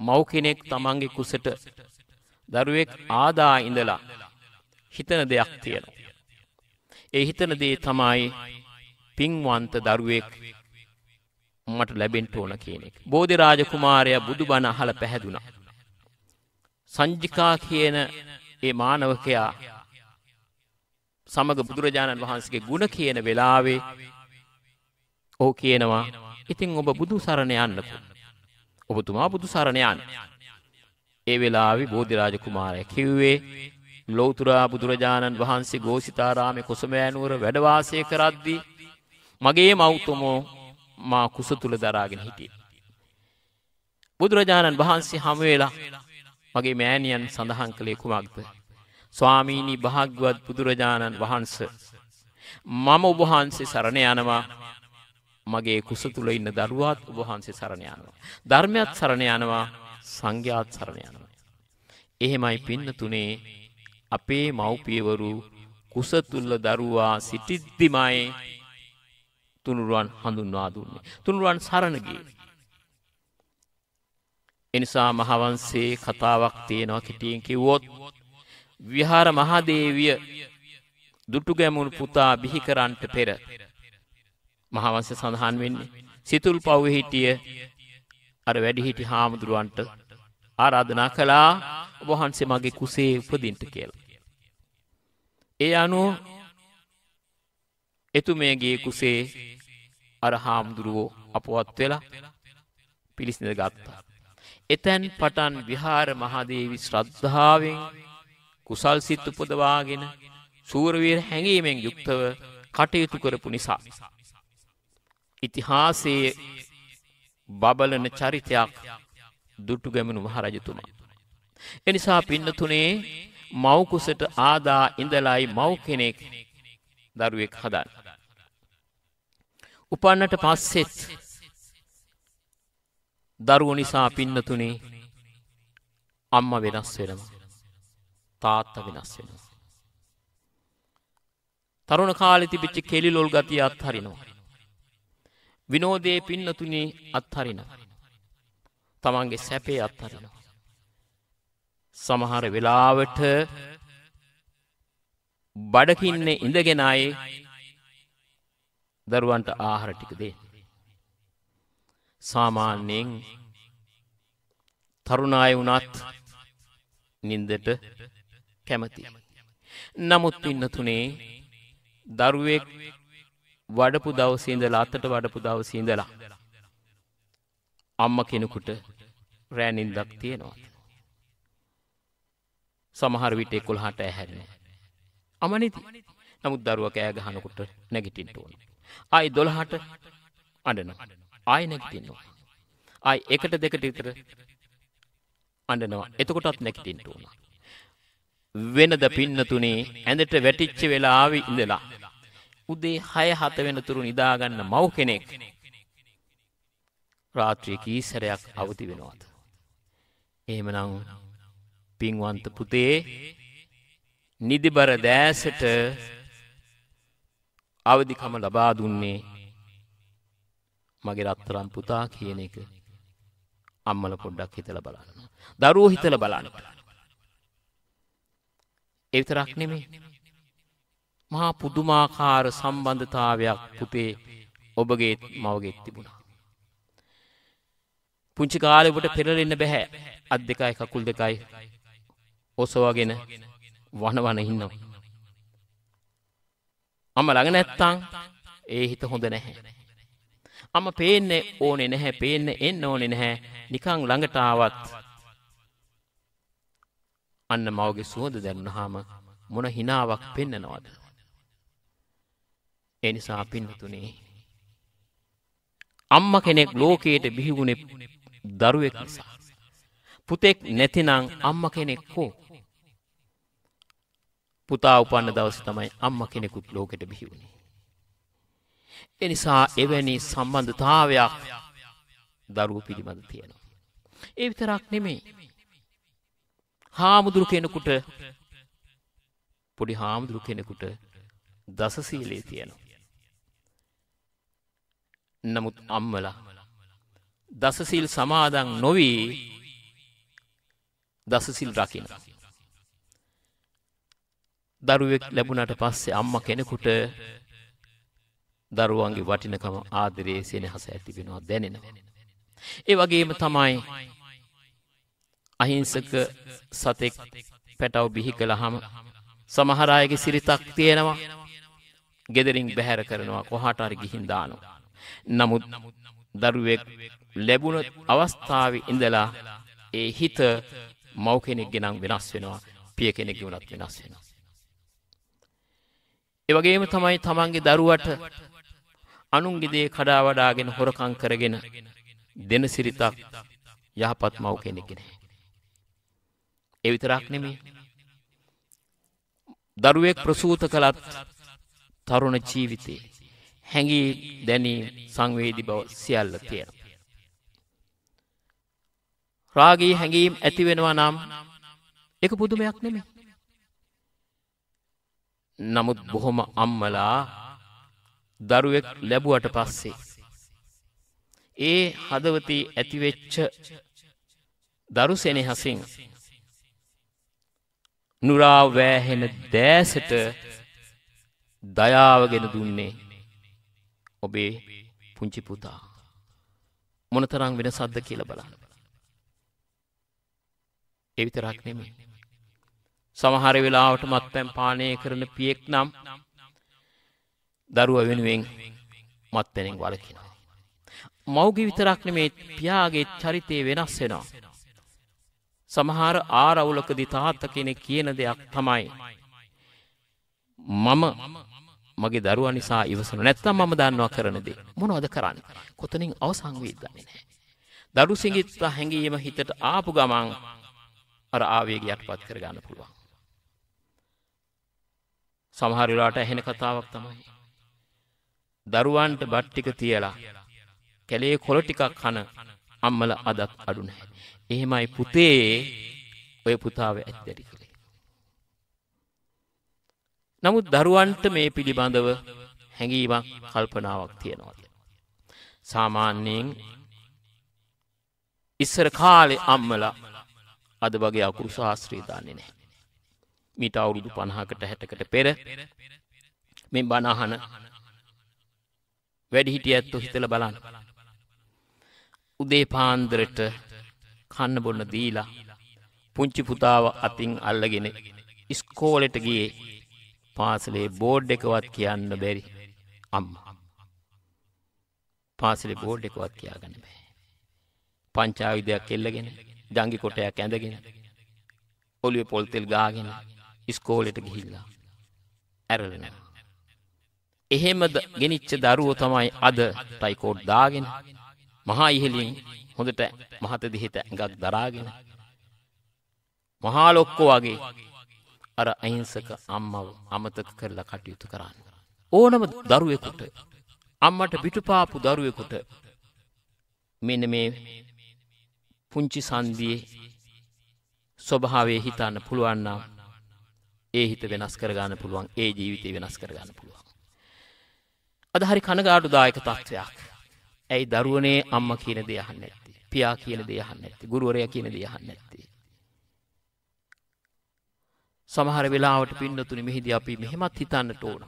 මව් කෙනෙක් තමන්ගේ කුසට දරුවෙක් ආදා ඉඳලා හිතන දෙයක් තියෙනවා. ඒ හිතන දේ තමයි පින්වන්ත දරුවෙක් මට ලැබෙන්න ඕන කියන එක. බෝධි රාජකුමාරයා බුදුබණ අහලා පැහැදුනා. සංජිකා කියන ඒ මානවකයා සමග බුදුරජාණන් වහන්සේගේ ගුණ කියන වෙලාවේ ඔහු කියනවා ඉතින් ඔබ බුදු සරණ යන්නකෝ. ඔබතුමා බුදු සරණ යන්න. ඒ වෙලාවේ බෝධිරාජ කුමාරයා කිව්වේ ලෞතුරා බුදුරජාණන් වහන්සේ ගෝසිතාරාමේ කුසමෑනුවර වැඩ වාසය කරද්දී මගේ මව්තුමෝ මා කුස තුල දරාගෙන හිටියේ. බුදුරජාණන් වහන්සේ හැම වෙලා මගේ මෑණියන් සඳහන් කළේ කුමක්ද? ස්වාමීනි භාග්‍යවත් බුදුරජාණන් වහන්සේ මම ඔබ වහන්සේ සරණ යනවා මගේ කුස තුල ඉන්න දරුවාත් ඔබ වහන්සේ සරණ යනවා. ධර්මයක් සරණ යනවා, සංඝයාත් සරණ යනවා. එහෙමයි පින්න තුනේ අපේ මව්පියවරු කුස තුල දරුවා සිටිද්දිමයි තුනුරුවන් හඳුන්වා දුන්නේ. තුනුරුවන් සරණ ගියේ. එනිසා මහවංශේ කතාවක් තියෙනවා කෙටියෙන් කිව්වොත් විහාර මහදේවිය දුටුගැමුණු පුතා බිහි කරන්නට පෙර මහාවංශ සඳහන් වෙන්නේ සිතුල් පව්වේ හිටිය අර වැඩිහිටි හාමුදුරුවන්ට ආරාධනා කළා ඔබ වහන්සේ මගේ කුසේ උපදින්න කියලා. ඒ අනුව එතුමියගේ කුසේ අර හාමුදුරුවෝ අපවත් වෙලා පිළිසිඳ ගත්තා. එතැන් පටන් විහාර මහදේවි ශ්‍රද්ධාවෙන් කුසල් සිත් උපදවාගෙන සූරවීර හැඟීමෙන් යුක්තව කටයුතු කරපු නිසා. ඉතිහාසයේ බබලන චරිතයක් දුටුගැමුණු මහරජතුමා. එනිසා පින්නතුනේ මවකුසට ආදා ඉඳලායි මව් කෙනෙක් දරුවෙක් හදන්න. උපන්නට පස්සෙත් දරුව නිසා පින්නතුනේ අම්ම වෙනස් වෙනවා. තාත්ත වෙනස් වෙනවා. තරුණ කාලෙ තිබිච්ච කෙලිලොල් ගතිය අත්හරිනවා. විනෝදයේ පින්නතුනේ අත්හරින. තමන්ගේ සැපේ අත්හරින. සමහර වෙලාවට බඩකින්නේ ඉඳගෙන අය දරුවන්ට ආහාර ටික දේ. සාමාන්‍යයෙන් තරුණ අය වුණත් නින්දට කැමති. නමුත් ඉන්න තුනේ දරුවෙක් වඩපු දවසේඳලා අතට වඩපු දවසේඳලා අම්ම කෙනෙකුට රෑනින්දක් තියෙනවා. සමහර විට 11ට ඇහැරෙනවා. අමනිති. නමුත් දරුවා කෑ ගහනකොට නැගිටින්න ඕන. ආයි 12ට අඬනවා. ආයි නැගිටිනවා. ආයි 1ට 2ට විතර අඬනවා. එතකොටත් නැගිටින්න ඕන. වෙනද පින්නතුනේ ඇඳට වැටිච්ච වෙලාවේ ඉඳලා උදේ 6-7 වෙනතුරු නිදාගන්න මව් කෙනෙක් රාත්‍රියේ කී සැරයක් අවදි වෙනවද? එහෙමනම් පින්වන්ත පුතේ නිදිබර දෑසට අවදිකම ලබා දුන්නේ මගේ රත්තරන් පුතා කියන එක අම්මල පොඩ්ඩක් හිතලා බලන්න. දරුවෝ හිතලා බලන්න. ඒ විතරක් නෙමෙයි. මහා පුදුමාකාර සම්බන්ධතාවයක් පුතේ ඔබගේ මවගෙත් තිබුණා. පුංචි කාලෙ ඔබට පෙරලෙන්න බැහැ අත් දෙකයි කකුල් දෙකයි ඔසවාගෙන වනවන ඉන්නවා. අම ළඟ නැත්තං ඒ හිත හොඳ නැහැ. අම පේන්න ඕනේ නැහැ පේන්න එන්න ඕනේ නැහැ නිකං ළඟට ආවත් අන්න මවගේ සුවඳ දැනුනහම මොන හිනාවක් පෙන්නනවද ඒ නිසා පින්තුනේ අම්මා කෙනෙක් ලෝකයට බිහි වුනේ දරුවෙක් නිසා. පුතෙක් නැතිනම් අම්මා කෙනෙක් කෝ පුතා උපන්න දවස තමයි අම්ම කෙනෙකුත් ලෝකෙට බිහිවුණේ. එනිසා එවැනි සම්බන්ධතාවයක් දරුව පිළිබඳ තියෙනවා. ඒ විතරක් නෙමේ. හාමුදුරු කෙනෙකුට පොඩි හාමුදුරු කෙනෙකුට දසසීලේ තියෙනවා. නමුත් අම්මලා දසසිල් සමාදන් නොවී දසසිල් රකින්න. දරුවෙක් ලැබුණට පස්සේ අම්මා කෙනෙකුට දරුවන්ගේ වටිනකම ආදරයේ සෙනහස ඇති වෙනවා දැනෙනවා. ඒ වගේම තමයි අහිංසක සතෙක් පැටව බිහි කළාම සමහර අයගේ සිරිතක් තියෙනවා. gederin බැහැර කරනවා කොහාට හරි ගිහින් දානවා. නමුත් දරුවෙක් ලැබුණ අවස්ථාවේ ඉඳලා ඒ හිත මව් කෙනෙක්ගේ නම් වෙනස් වෙනවා පිය කෙනෙක්ගේ උනත් වෙනස් වෙනවා ඒ වගේම තමයි තමන්ගේ දරුවට අනුන්ගේ දේ කඩා වඩාගෙන හොරකම් කරගෙන දෙන සිරිතක් යහපත් මව් කෙනෙක් නෙවෙයි ඒ විතරක් නෙමෙයි දරුවෙක් ප්‍රසූත කළත් තරුණ ජීවිතේ හැඟී දැනී සංවේදී බව සියල්ල තියෙනවා. රාගී හැඟීම් ඇති වෙනවා නම් එක පුදුමයක් නෙමෙයි. නමුත් බොහොම අම්මලා දරුවෙක් ලැබුවට පස්සේ ඒ හදවතී ඇතිවෙච්ච දරු සෙනෙහසින් නුරා වෑහෙන දෑසට දයාවගෙන දුන්නේ ඔබේ පුංචි පුතා මොනතරම් වෙනසක්ද කියලා බලන්න. ඒ විතරක් නෙමෙයි. සමහර වෙලාවට මත්පැන් පානය කරන පියෙක් නම් දරුවා වෙනුවෙන් මත්පැනෙන් වළකිනවා. මව්ගේ විතරක් නෙමෙයි පියාගේ චරිතය වෙනස් වෙනවා. සමහර ආරවුලකදී තාත්තා කෙනෙක් කියන දෙයක් තමයි මම මගේ දරුවා නිසා ඉවසනු නැත්නම් මම දන්නවා කරන දේ. මොනවද කරන්නේ? කොතනින් අවසන් වෙයිද දන්නේ නැහැ. දරු සිඟිත්ත හැංගීම හිතට ආපු ගමන් අර ආවේගයටපත් කරගන්න පුළුවන්. සමහර වෙලාවට ඇහෙන කතාවක් තමයි. දරුවන්ට බත් ටික තියලා කැලේ කොළ ටිකක් කන අම්මල අදක් අඩු නැහැ. එහෙමයි පුතේ ඔය පුතාව ඇත්තටම නමුත් දරුවන්ට මේ පිළිබඳව හැඟීමක් කල්පනාවක් තියෙනවාද. සාමාන්‍යයෙන් ඉස්සර කාලෙ අම්මල අද වගේ අකුරු ශාස්ත්‍රීධන්නේ නෑ. මිට අවුරුදු පණහකට හැටකට පෙර මෙ බණහන වැඩිහිටිය ඇත්තු හිතල බලන්න. උදේ පාන්දරට කන්න බොන්න දීලා පුංචි පුතාව අතින් අල්ලගෙන ඉස්කෝලෙට ගියේ පාසලේ බෝඩ් එකවත් කියන්න බැරි අම්මා. පාසලේ බෝඩ් එකවත් කියාගන්න බෑ. පංචායුධයක් එල්ලගෙන ජංගි කොටයක් ඇඳගෙන ඔළුවේ පොල් තෙල් ගාගෙන ඉස්කෝලේට ගිහිල්ලා ඇරලෙනවා. එහෙමද ගෙනිච්ච දරුවෝ තමයි අද ටයිකෝඩ් දාගෙන මහා ඉහලින් හොඳට මහත දිහිත ඇඟක් දරාගෙන මහා ලොක්කෝ වගේ අර අහිංසක අම්මව අමතක කරලා කටයුතු කරන්න. ඕනම දරුවෙකුට අම්මට පිටුපාපු දරුවෙකුට මෙන මේ පුංචි සන්දියේ ස්වභාවේ හිතන්න පුළුවන්නම් ඒ හිත වෙනස් කරගන්න පුළුවන් ඒ ජීවිතය වෙනස් කරගන්න පුළුවන්. අද හරි කනගාඩු දායක තත්ත්වයක්. ඇයි දරුවනේ අම්ම කියන දේ අහන්න ඇත්තේ. පියා කියන දේ අහන්න ඇත්තේ. ගුරුවරයා කියන දේ අහන්න ඇත්තේ. සමහර වෙලාවට පින්නතුනි මෙහිදී අපි මෙහෙමත් හිතන්නට ඕන.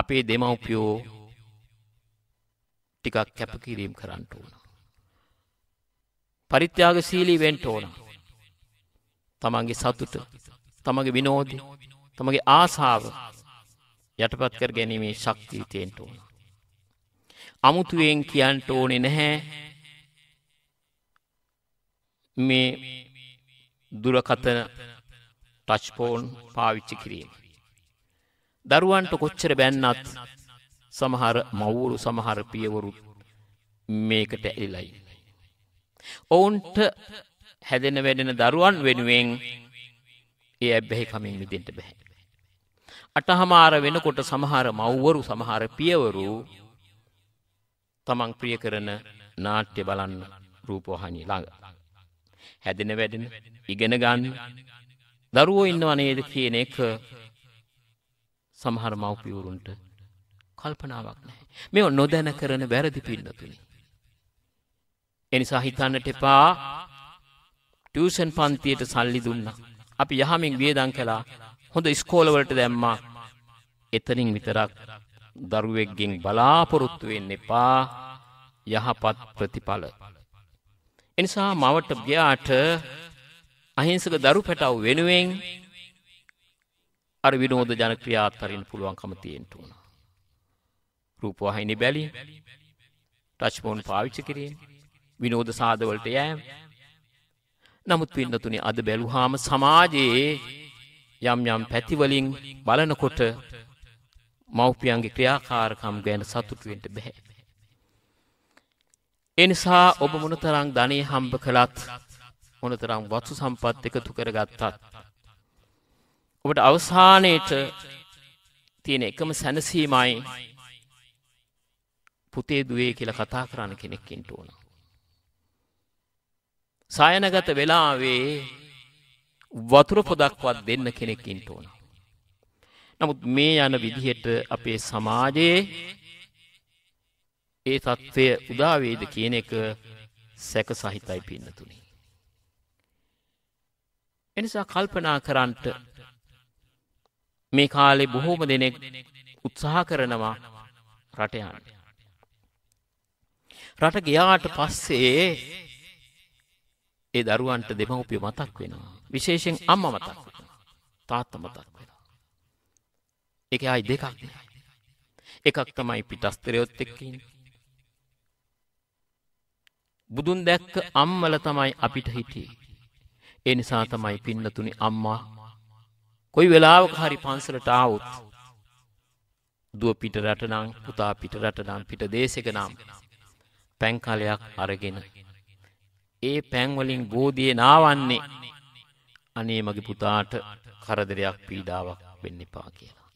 අපේ දෙමව්පියෝ ටිකක් කැපකිරීම කරන්න ඕන. පරිත්‍යාගශීලී වෙන්න ඕන. තමන්ගේ සතුට, තමන්ගේ විනෝදය, තමන්ගේ ආසාව යටපත් කර ගැනීමේ ශක්තිය තියෙන්න ඕන. අමුතුවෙන් කියන්න ඕනේ නැහැ. මේ දුරකතන ටච් ෆෝන් පාවිච්චි කිරීම. දරුවන්ට කොච්චර බැන්නත් සමහර මව්වරු සමහර පියවරු මේකට ඇලිලයි. ඔවුන්ට හැදෙන වැඩෙන දරුවන් වෙනුවෙන් ඒ ඇබ්බැහි කමින් මිදෙන්න බෑ. අටහමාර වෙනකොට සමහර මව්වරු සමහර පියවරු තමන් ප්‍රිය කරන නාට්‍ය බලන්න රූපවාහිනිය ළඟ. හැදෙන වැඩෙන ඉගෙන ගන්න දරුවෝ ඉන්නව නේද කියන එක සමහර මව්පියවරුන්ට කල්පනාවක් නැහැ. මේව නොදැන කරන වැරදි පින්නතුනි. ඒ නිසා හිතන්නට එපා ටියුෂන් පන්තියට සල්ලි දුන්නා. අපි යහමින් වියදම් කළා. හොඳ ඉස්කෝලවලට දැම්මා. එතනින් විතරක් දරුවෙක්ගෙන් බලාපොරොත්තු වෙන්න එපා. යහපත් ප්‍රතිඵල. එනිසා මවට ගියාට අහිංසක දරු පැටව වෙනුවෙන් අර විනෝද ජනක්‍රියාත් පරින්න පුළුවන්කම තියෙන්ට වුණ. රූපවාහිනි බැලි ටච්මෝන් පාවිච්ච කිරීම විනෝද සාධවලට යෑම් නමුත් පින්නතුනි අද බැලුහාම සමාජයේ යම් යම් පැතිවලින් බලනකොට මව්පියන්ගේ ක්‍රියාකාරකම් ගැන සතුටුවෙන්ට බැහැ. එනිසා ඔබ මොනතරං ධනය හම්බ කළත් මොනතරම් වත්සු සම්පත් එකතු කරගත්තත්. ඔබට අවසානයට තියෙන එකම සැනසීමයි පුතේ දුවේ කියලා කතා කරන්න කෙනෙක්කින්ට ඕන. සයනගත වෙලාවේ වතුර පොදක්වත් දෙන්න කෙනෙක්කින්ට ඕන. නමුත් මේ යන විදිහට අපේ සමාජයේ ඒ තත්ත්වය උදාවේද කියන එක සැක සහිතයි පින්නතුනේ. එනිසා කල්පනා කරන්නට මේ කාලේ බොහෝම දෙනෙක් උත්සාහ කරනවා රට යන්න. රට ගියාට පස්සේ ඒ දරුවන්ට දෙමව්පිය මතක් වෙනවා. විශේෂයෙන් අම්මා මතක් වෙනවා. තාත්තා මතක් වෙනවා. ඒකේ ආයි දෙකක් එකක් තමයි පිටස්තරයොත් එක්ක බුදුන් දැක්ක අම්මල තමයි අපිට හිටියේ. ඒ නිසා තමයි පින්නතුනි අම්මා කොයි වෙලාවක හරි පන්සලට ආවොත් දුව පිට රට නම් පුතා පිට රට නම් පිට දේශක නම් පැන් කලයක් අරගෙන ඒ පැන් වලින් බෝධියේ නාවන්නේ අනේ මගේ පුතාට කරදරයක් පීඩාවක් වෙන්න එපා කියලා.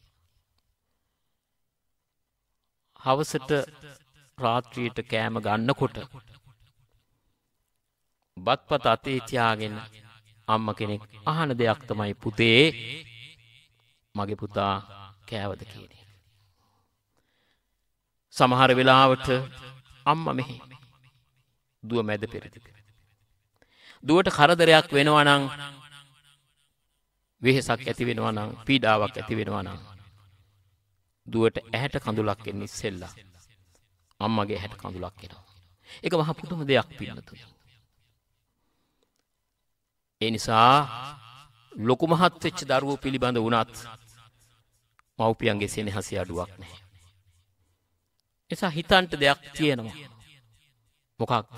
හවසට රාත්‍රියට කෑම ගන්නකොට බත්පත් අතේ තියාගෙන අම්ම කෙනෙක් අහන දෙයක් තමයි පුතේ මගේ පුතා කෑවද කියන එක. සමහර වෙලාවට අම්ම මෙහි දුව මැද පෙරදික. දුවට කරදරයක් වෙනවා නම් වෙහෙසක් ඇති වෙනවා නම් පීඩාවක් ඇති වෙනවා නම් දුවට ඇහැට කඳුලක් එන්නේ ඉස්සෙල්ලා අම්මගේ ඇහැට කඳුලක් එනවා. ඒක මහ පුදුම දෙයක් පින්නතුනි. ඒ නිසා ලොකු මහත් වෙච්ච දරුවෝ පිළිබඳ වුණත් මව්පියන්ගේ සෙනෙහසි අඩුවක් නැහැ. එසා හිතන්ට දෙයක් තියෙනවා. මොකක්ද?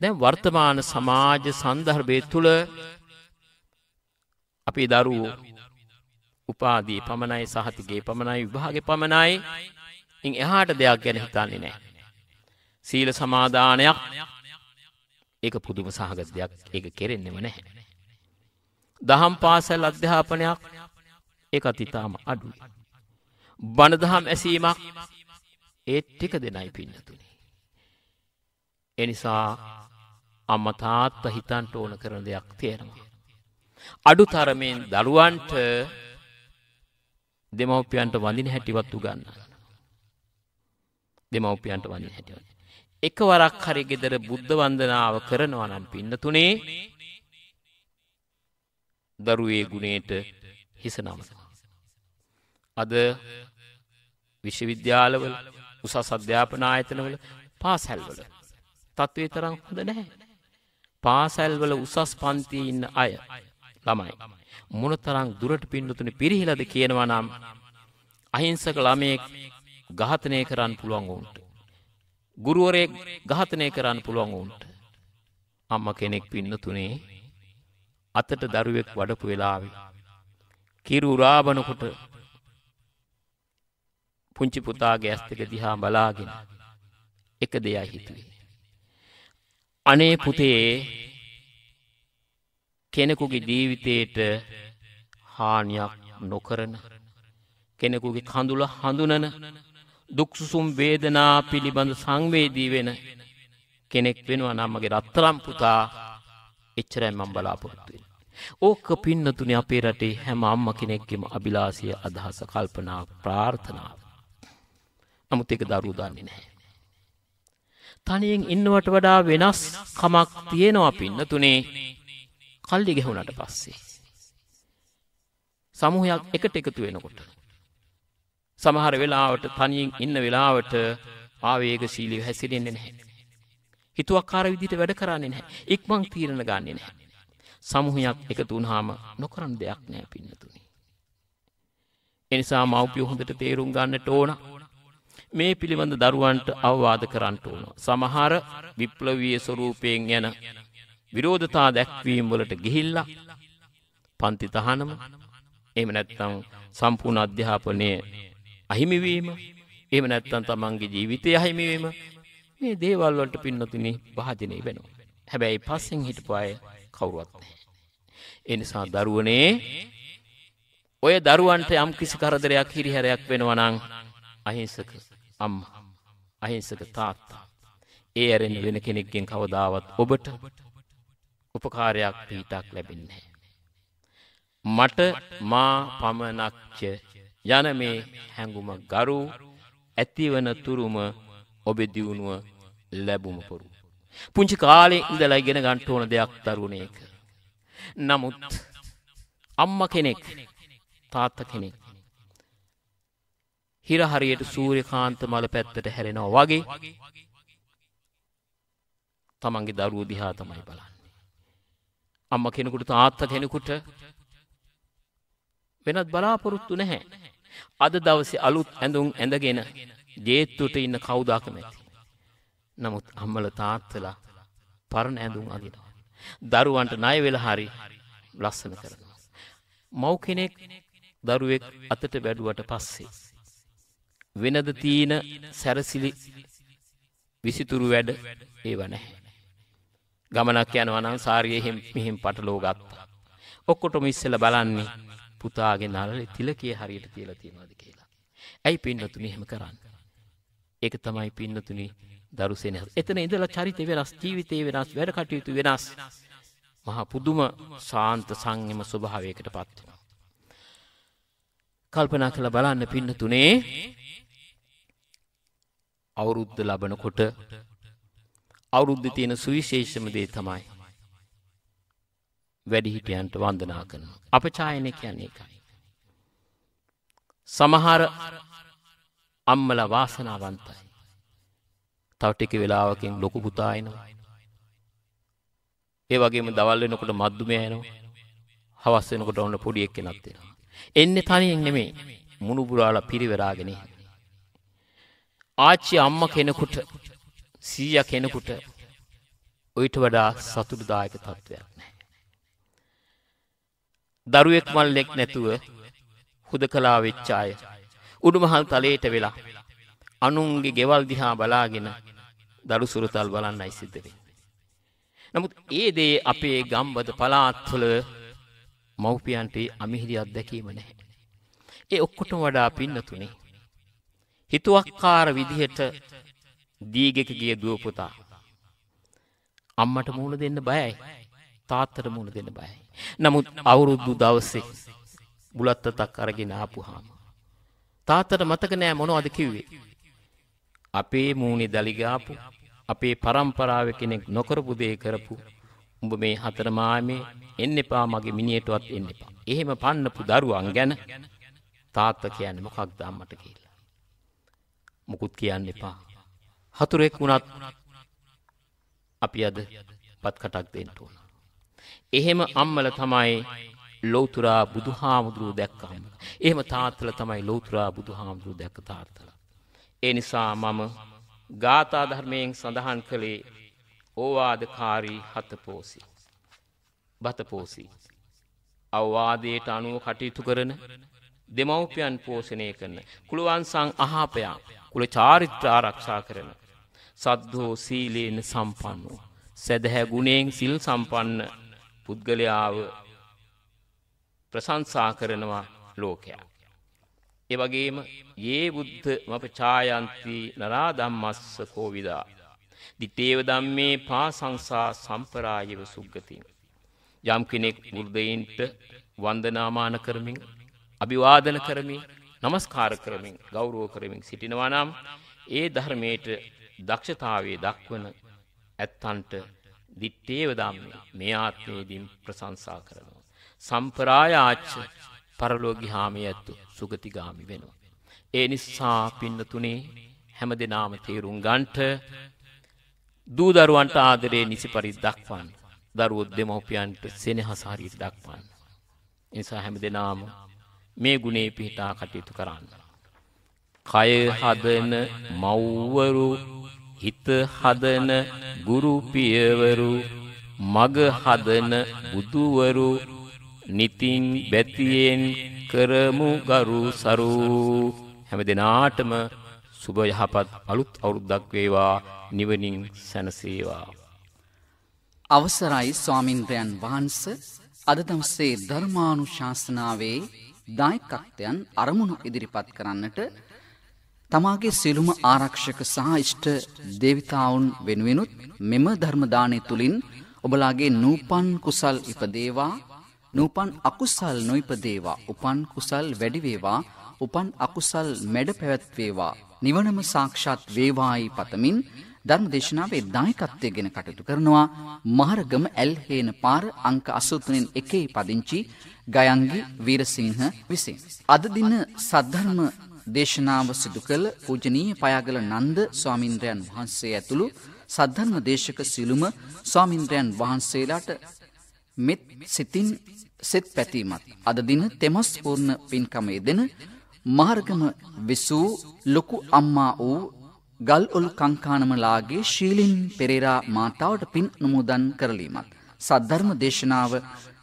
දැන් වර්තමාන සමාජ සන්දර්භය තුළ අපේ දරුවෝ උපාදී පමණයි සහතිකේ පමණයි විභාගේ පමණයි ඉන් එහාට දෙයක් ගැන හිතන්නේ නැහැ. සීල සමාදානයක් ඒක පුදුම සහගත දෙයක් ඒක කෙරෙන්නෙම නැහැ. දහම් පාසල් අධ්‍යාපනයක් ඒකත් ඉතාම අඩුයි. බණ දහම් ඇසීමක් ඒත් ටික දෙනයි පින්නතුනි. එනිසා අම්මා තාත්තා හිතන්ට ඕන කරන දෙයක් තියෙනවා. අඩුතරමෙන් දරුවන්ට දෙමව්පියන්ට වඳින හැටිවත් උගන්වන්න. දෙමව්පියන්ට වඳින හැටිවත් එකවරක් හරි ගෙදර බුද්ධ වන්දනාව කරනවා නම් පින්නතුනේ දරුවේ ගුණේට හිස නමසන. අද විශ්වවිද්‍යාලවල උසස් අධ්‍යාපන ආයතනවල පාසැල්වල තත්ත්වේ තරම් හොඳ නැහැ. පාසැල්වල උසස් පන්තියේ ඉන්න අය ළමයි මොනතරම් දුරට පින්නතුනේ පිරිහිලාද කියනවා නම් අහිංසක ළමයෙක් ඝාතනය කරන්න පුළුවන් වුණා. ගුරුවරයෙක් ඝාතනය කරන්න පුළුවන් උන්ට. අම්ම කෙනෙක් පින්නතුනේ අතට දරුවෙක් වඩපු වෙලාවේ කිරු රාබනකොට පුංචි පුතාගේ ඇස් දෙක දිහා බලාගෙන එක දෙයයි හිතුවේ. අනේ පුතේ කෙනෙකුගේ ජීවිතේට හානියක් නොකරන කෙනෙකුගේ කඳුල හඳුනන දුක්සුසුම් වේදනා පිළිබඳ සංවේදී වෙන කෙනෙක් වෙනවා නම්මගේ රත්තරම් පුතා එච්චරයි මම බලාපොරොත්තු වෙන්නේ. ඕක පින්නතුනි අපේ රටේ හැම අම්ම කෙනෙක්ගේම අභිලාෂය අදහස කල්පනා ප්‍රාර්ථනාව. නමුත් ඒක දරුවෝ දන්නේ නැහැ. තනියෙන් ඉන්නවට වඩා වෙනස් කමක් තියෙනවා පින්නතුනේ. කල්ලි ගැහුණට පස්සේ. සමූහයක් එකට එකතු වෙනකොට සමහර වෙලාවට තනියෙන් ඉන්න වෙලාවට ආවේගශීලීව හැසිරෙන්නේ නැහැ. හිතුවක්කාර විදිහට වැඩ කරන්නේ නැහැ. ඉක්මන් තීරණ ගන්නෙ නැහැ. සමූහයක් එකතු වුනහම නොකරන දෙයක් නැහැ පින්නතුනි. ඒ නිසා මව්පිය හොඳට තේරුම් ගන්නට ඕන. මේ පිළිබඳ දරුවන්ට අවවාද කරන්න ඕන. සමහර විප්ලවීය ස්වරූපයෙන් යන විරෝධතා දැක්වීම් වලට ගිහිල්ලා පන්ති තහනම එහෙම නැත්නම් සම්පූර්ණ අධ්‍යාපනයේ අහිමි වීම එහෙම නැත්නම් තමන්ගේ ජීවිතය අහිමි වීම මේ දේවල් වලට පින්නතුනි භාජනය වෙනවා. හැබැයි පස්සෙන් හිටපු අය කවුරුවත් නැහැ. ඒ නිසා දරුවනේ ඔය දරුවන්ට යම් කිසි කරදරයක් හිරිහැරයක් වෙනවා නම් අහිංසක අම්මා අහිංසක තාත්තා ඒ ඇරෙන වෙන කෙනෙක්ගෙන් කවදාවත් ඔබට උපකාරයක් පීතක් ලැබෙන්නේ නැහැ. මට මා පමණක්ච යන මේ හැඟුම ගරු ඇතිවන තුරුම ඔබේ දියුණුව ලැබුම පුරු. පුංචි කාලේ ඉඳලා ඉගෙන ගන්න ඕන දෙයක් තරුණේක. නමුත් අම්මා කෙනෙක් තාත්තා කෙනෙක් හිර හරියට සූර්යකාන්ත මල පැත්තට හැරෙනවා වගේ තමන්ගේ දරුවෝ දිහා තමයි බලන්නේ. අම්මා කෙනෙකුට තාත්තා කෙනෙකුට වෙනත් බලාපොරොත්තු නැහැ. අද දවසේ අලුත් ඇඳුම් ඇඳගෙන ජේත්තුට ඉන්න කවුදාකම ඇති. නමුත් අම්මල තාත්තලා පරණ ඇඳුම් අඳිනවා. දරුවන්ට ණය වෙලා හරි ලස්සන කරනවා. මව් කෙනෙක් දරුවෙක් අතට වැඩුවට පස්සේ වෙනද තීන සැරසිලි විසිතුරු වැඩ ඒව නැහැ. ගමනක් යනවා නම් සාරියේ මෙහෙම් පටලෝ ගත්තා. ඔක්කොටම ඉස්සෙල්ලා බලන්නේ පුතාගේ නළලේ තිලකයේ හරියට තියලා තියනවාද කියලා. ඇයි පින්නතුනි එහෙම කරන්නේ? ඒක තමයි පින්නතුනි දරු සෙනෙහස. එතන ඉඳලා චරිත වෙනස්, ජීවිතේ වෙනස්, වැඩ කටයුතු වෙනස්. මහා පුදුම ශාන්ත සංයම ස්වභාවයකටපත් වෙනවා. කල්පනා කරලා බලන්න පින්නතුනේ අවුරුද්ද ලබනකොට අවුරුද්ද තියෙන සුවිශේෂම දේ තමයි වැඩිහිටියන්ට වන්දනා කරනවා. අපචායන කියන්නේ එකයි. සමහර අම්මල වාසනාවන්තයි. තවටික වෙලාවකින් ලොකු පුතායනවා. ඒ වගේම දවල් වෙනකොට මද්දුම යනවා. හවස් වෙනකොට ඔන්න පොඩි එක්කෙනෙක් එනවා. එන්නේ තනියෙන් නෙමෙයි. මුණුබුරාලා පිරිවරාගෙන ආච්චි අම්ම කෙනෙකුට සීය කෙනෙකුට ඔයිට වඩා සතුටුදායක තත්ත්වයක් නෑ. දරුවෙක් මල්ලෙක් නැතුව හුදකලා වෙච්ච අය. උඩුමහල් තලයට වෙලා අනුන්ගේ ගෙවල් දිහා බලාගෙන දරු සුරතල් බලන්නයි සිද්ධ වෙන්නේ. නමුත් ඒ දේ අපේ ගම්බද පළාත්වල මව්පියන්ට අමිහිරි අත්දැකීම නැහැ. ඒ ඔක්කොටම වඩා පින්නතුනේ. හිතුවක්කාර විදිහට දීගෙකගේ දුව පුතා අම්මට මූණ දෙන්න බයයි තාත්තට මූණ දෙන්න බයයි නමුත් අවුරුද්දු දවස්සේ බුලත්තතක් අරගෙන ආපුහාම. තාතට මතක නෑ මොනවද කිව්වේ. අපේ මූුණි දලිගාපු අපේ පරම්පරාව කෙනෙක් නොකරපු දේ කරපු උඹ මේ හතර මාමේ එන්න එපා මගේ මිනියටවත් එන්න එපා. එහෙම පන්නපු දරුවන් ගැන තාත්ත කියන්නේ මොකක් දාම්මට කියලා. මොකුත් කියන්න එපා. හතුරෙක් වුණත් අපි අද පත්කටක් දෙන්න ඕන. එහෙම අම්මල තමයි ලෞතුරා බුදුහාමුදුරුව දැක්කහම. එහෙම තාත්තල තමයි ලෞතුරා බුදුහාමුදුරුව දැක්ක තාත්තල. ඒ නිසා මම ගාථා ධර්මයෙන් සඳහන් කළේ ඕවාදකාරී හතපෝසි. බතපෝසි. අවවාදයට අනුව කටයුතු කරන දෙමව්පියන් පෝෂණය කරන කුළුවන් සං අහාපයා කුල චාරිත්‍ර ආරක්ෂා කරන සද්ධෝ සීලේන සම්පන්නෝ සැදැහැ ගුණයෙන් සිල් සම්පන්න පුද්ගලයාව ප්‍රශංසා කරනවා ලෝකයා. ඒ වගේම "යේ බුද්ධ මපචායන්ති නරා ධම්මස්ස කෝවිදා" "දිත්තේව ධම්මේ පාසංසා සම්පරායව සුග්ගතින්" යම් කෙනෙක් බුද්ධයින්ට වන්දනාමාන කරමින් අභිවාදන කරමින් নমස්කාර කරමින් ගෞරව කරමින් සිටිනවා නම් ඒ ධර්මයට දක්ෂතාවයේ දක්වන ඇත්තන්ට දිත්තේව ධම්මේ මේ ආත්මයේදීම ප්‍රශංසා කරනවා. සම්පරාය ආච්ච පරලෝකී හාමී ඇතු සුගති ගාමි වෙනවා. ඒ නිසා පින්නතුනේ හැම දිනාම තේරුම් ගන්නට දූ දරුවන්ට ආදරේ නිසි පරිදි දක්වන්න. දරුවෝ දෙමව්පියන්ට සෙනෙහස හරියට දක්වන්න. ඒ නිසා හැම දිනාම මේ ගුණේ පිහිටා කටයුතු කරන්න. කය හදන මව්වරු හිත හදන ගුරු පියවරු මග හදන බුදුවරු නිතින් බැතියෙන් කරමු ගරු සරු හැම දිනාටම සුබ යහපත් අලුත් අවුරුද්දක් වේවා නිවනින් සැනසේවා අවසරයි ස්වාමින්ද්‍රයන් වහන්ස අද දවසේ ධර්මානුශාසනාවේ දායකත්වයන් අරමුණු ඉදිරිපත් කරන්නට තමාගේ සිළුම ආරක්ෂක සහ ඉෂ්ට දේවිතාවුන් වෙනුවෙනුත් මෙම ධර්මදානය තුළින් ඔබලාගේ නූපන් කුසල් ඉපදේවා නූපන් අකුසල් නොයිපදේවා උපන් කුසල් වැඩිවේවා උපන් අකුසල් මැඩ පැවැත්වේවා නිවනම සාක්ෂාත් වේවායි පතමින් ධර්ම දේශනාවේ දායකත්වය ගෙන කටයුතු කරනවා මහරගම ඇල්හේන පාර අංක අසුතුනෙන් එකේ පදිංචි ගයන්ගි වීරසිංහ විසින්. අද දින සද්ධර්ම දේශනාව සිදු කළ පූජනීය පයාගල නන්ද ස්වාමින්ද්‍රයන් වහන්සේ ඇතුළු සද්ධර්ම දේශක සිළුම ස්වාමින්ද්‍රයන් වහන්සේලාට මෙත් සිතින් සෙත් පැතීමත් අද දින තෙමස් පූර්ණ පින්කමේ දෙන මාර්ගම විසූ ලොකු අම්මා වූ ගල් ඔල් කංකානමලාගේ ශීලින් පෙරේරා මාතාවට පින් නොමුදන් කරලීමත් සද්ධර්ම දේශනාව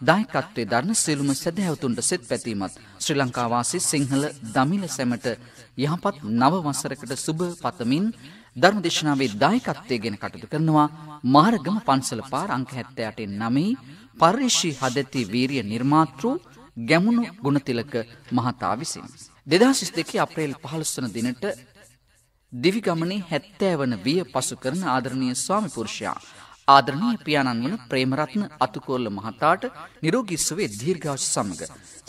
දායකත්වේ ධර්ණ සියලුම සැදැහැවතුන්ට සෙත් පැතීමත් ශ්‍රී ලංකාවාසි සිංහල දමිල සැමට යහපත් නව වසරකට සුබ පතමින් ධර්ම දේශනාවේ දායකත්වය ගෙන කටයුතු කරනවා මාරගම පන්සල පාර අංක 78 නමේ පරිශී හදති වීරිය නිර්මාතෘ ගැමුණු ගුණතිලක මහතා විසින් 2022 අප්‍රේල් 15 වන දිනට දිවිගමනේ 70 වන විය පසු කරන ආදරණීය ස්වාමි පුරුෂයා ආදරණීය පියාණන් වන ප්‍රේමරත්න අතුකෝල්ල මහතාට නිරෝගී සුවය දීර්ඝායුෂ සමග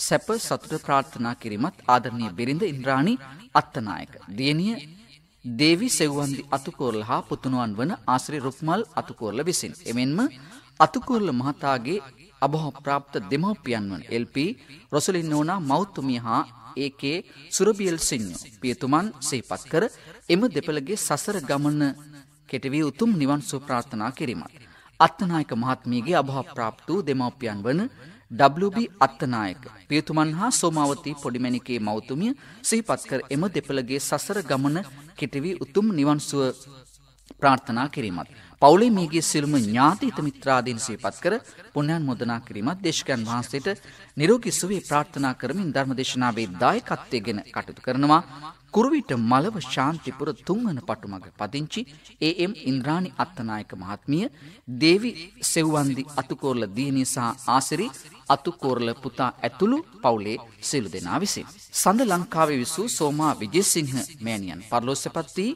සැප සතුට ප්‍රාර්ථනා කිරීමත් ආදරණීය බිරිඳ ඉන්ද්‍රාණි අත්තනායක දියණිය දේවි සෙව්වන්දි අතුකෝල්ල හා පුතුණුවන් වන ආශ්‍රී රුක්මල් අතුකෝල්ල විසින් එමෙන්ම අතුකෝල්ල මහතාගේ අභව ප්‍රාප්ත දෙමව්පියන් වන එල්පී රොසලින් නෝනා මෞතුමිය හා ඒකේ සුරබියල් සිංහ පියතුමන් සිහිපත් කර එම දෙපළගේ සසර ගමන කෙටවී උතුම් නිවන් සුව ප්‍රාර්ථනා කිරීමත්. අත්තනායක මහත්මියගේ අභාප්‍රාප්ත වූ දෙමව්පියන් වන WB අත්තනායක පියතුමන් හා සෝමාවතී පොඩිමැණිකේ මවතුමිය සිහිපත් කර එම දෙපළගේ සසර ගමන කෙටවී උතුම් නිවන් සුව ප්‍රාර්ථනා කිරීමත්. පවුලේ මේගේ සිල්ම ඥාති හිතමිත්‍රාදීන් සේපත් කර පුණ්‍යන් මොදනා කිරීමත් දේශකයන් වහන්සේට නිරෝගී සුවය ප්‍රාර්ථනා කරමින් ධර්මදේශනාවේ දායකත්වයෙන් කටයුතු කරනවා කුරුවිට මලව ශාන්තිපුර තුන්වන පටුමග පදිංචි ඒම් ඉන්ද්‍රාණි අත්තනායක මහත්මිය දේවි සෙව්වන්දි අතුකෝරල දියණිය සහ ආසිරි අතුකෝරල පුතා ඇතුළු පවුලේ සියලු දෙනා විසින් සඳ ලංකාවේ විසූ සෝමා විජේසිංහ මෑණියන් පරලොස්සපත් වී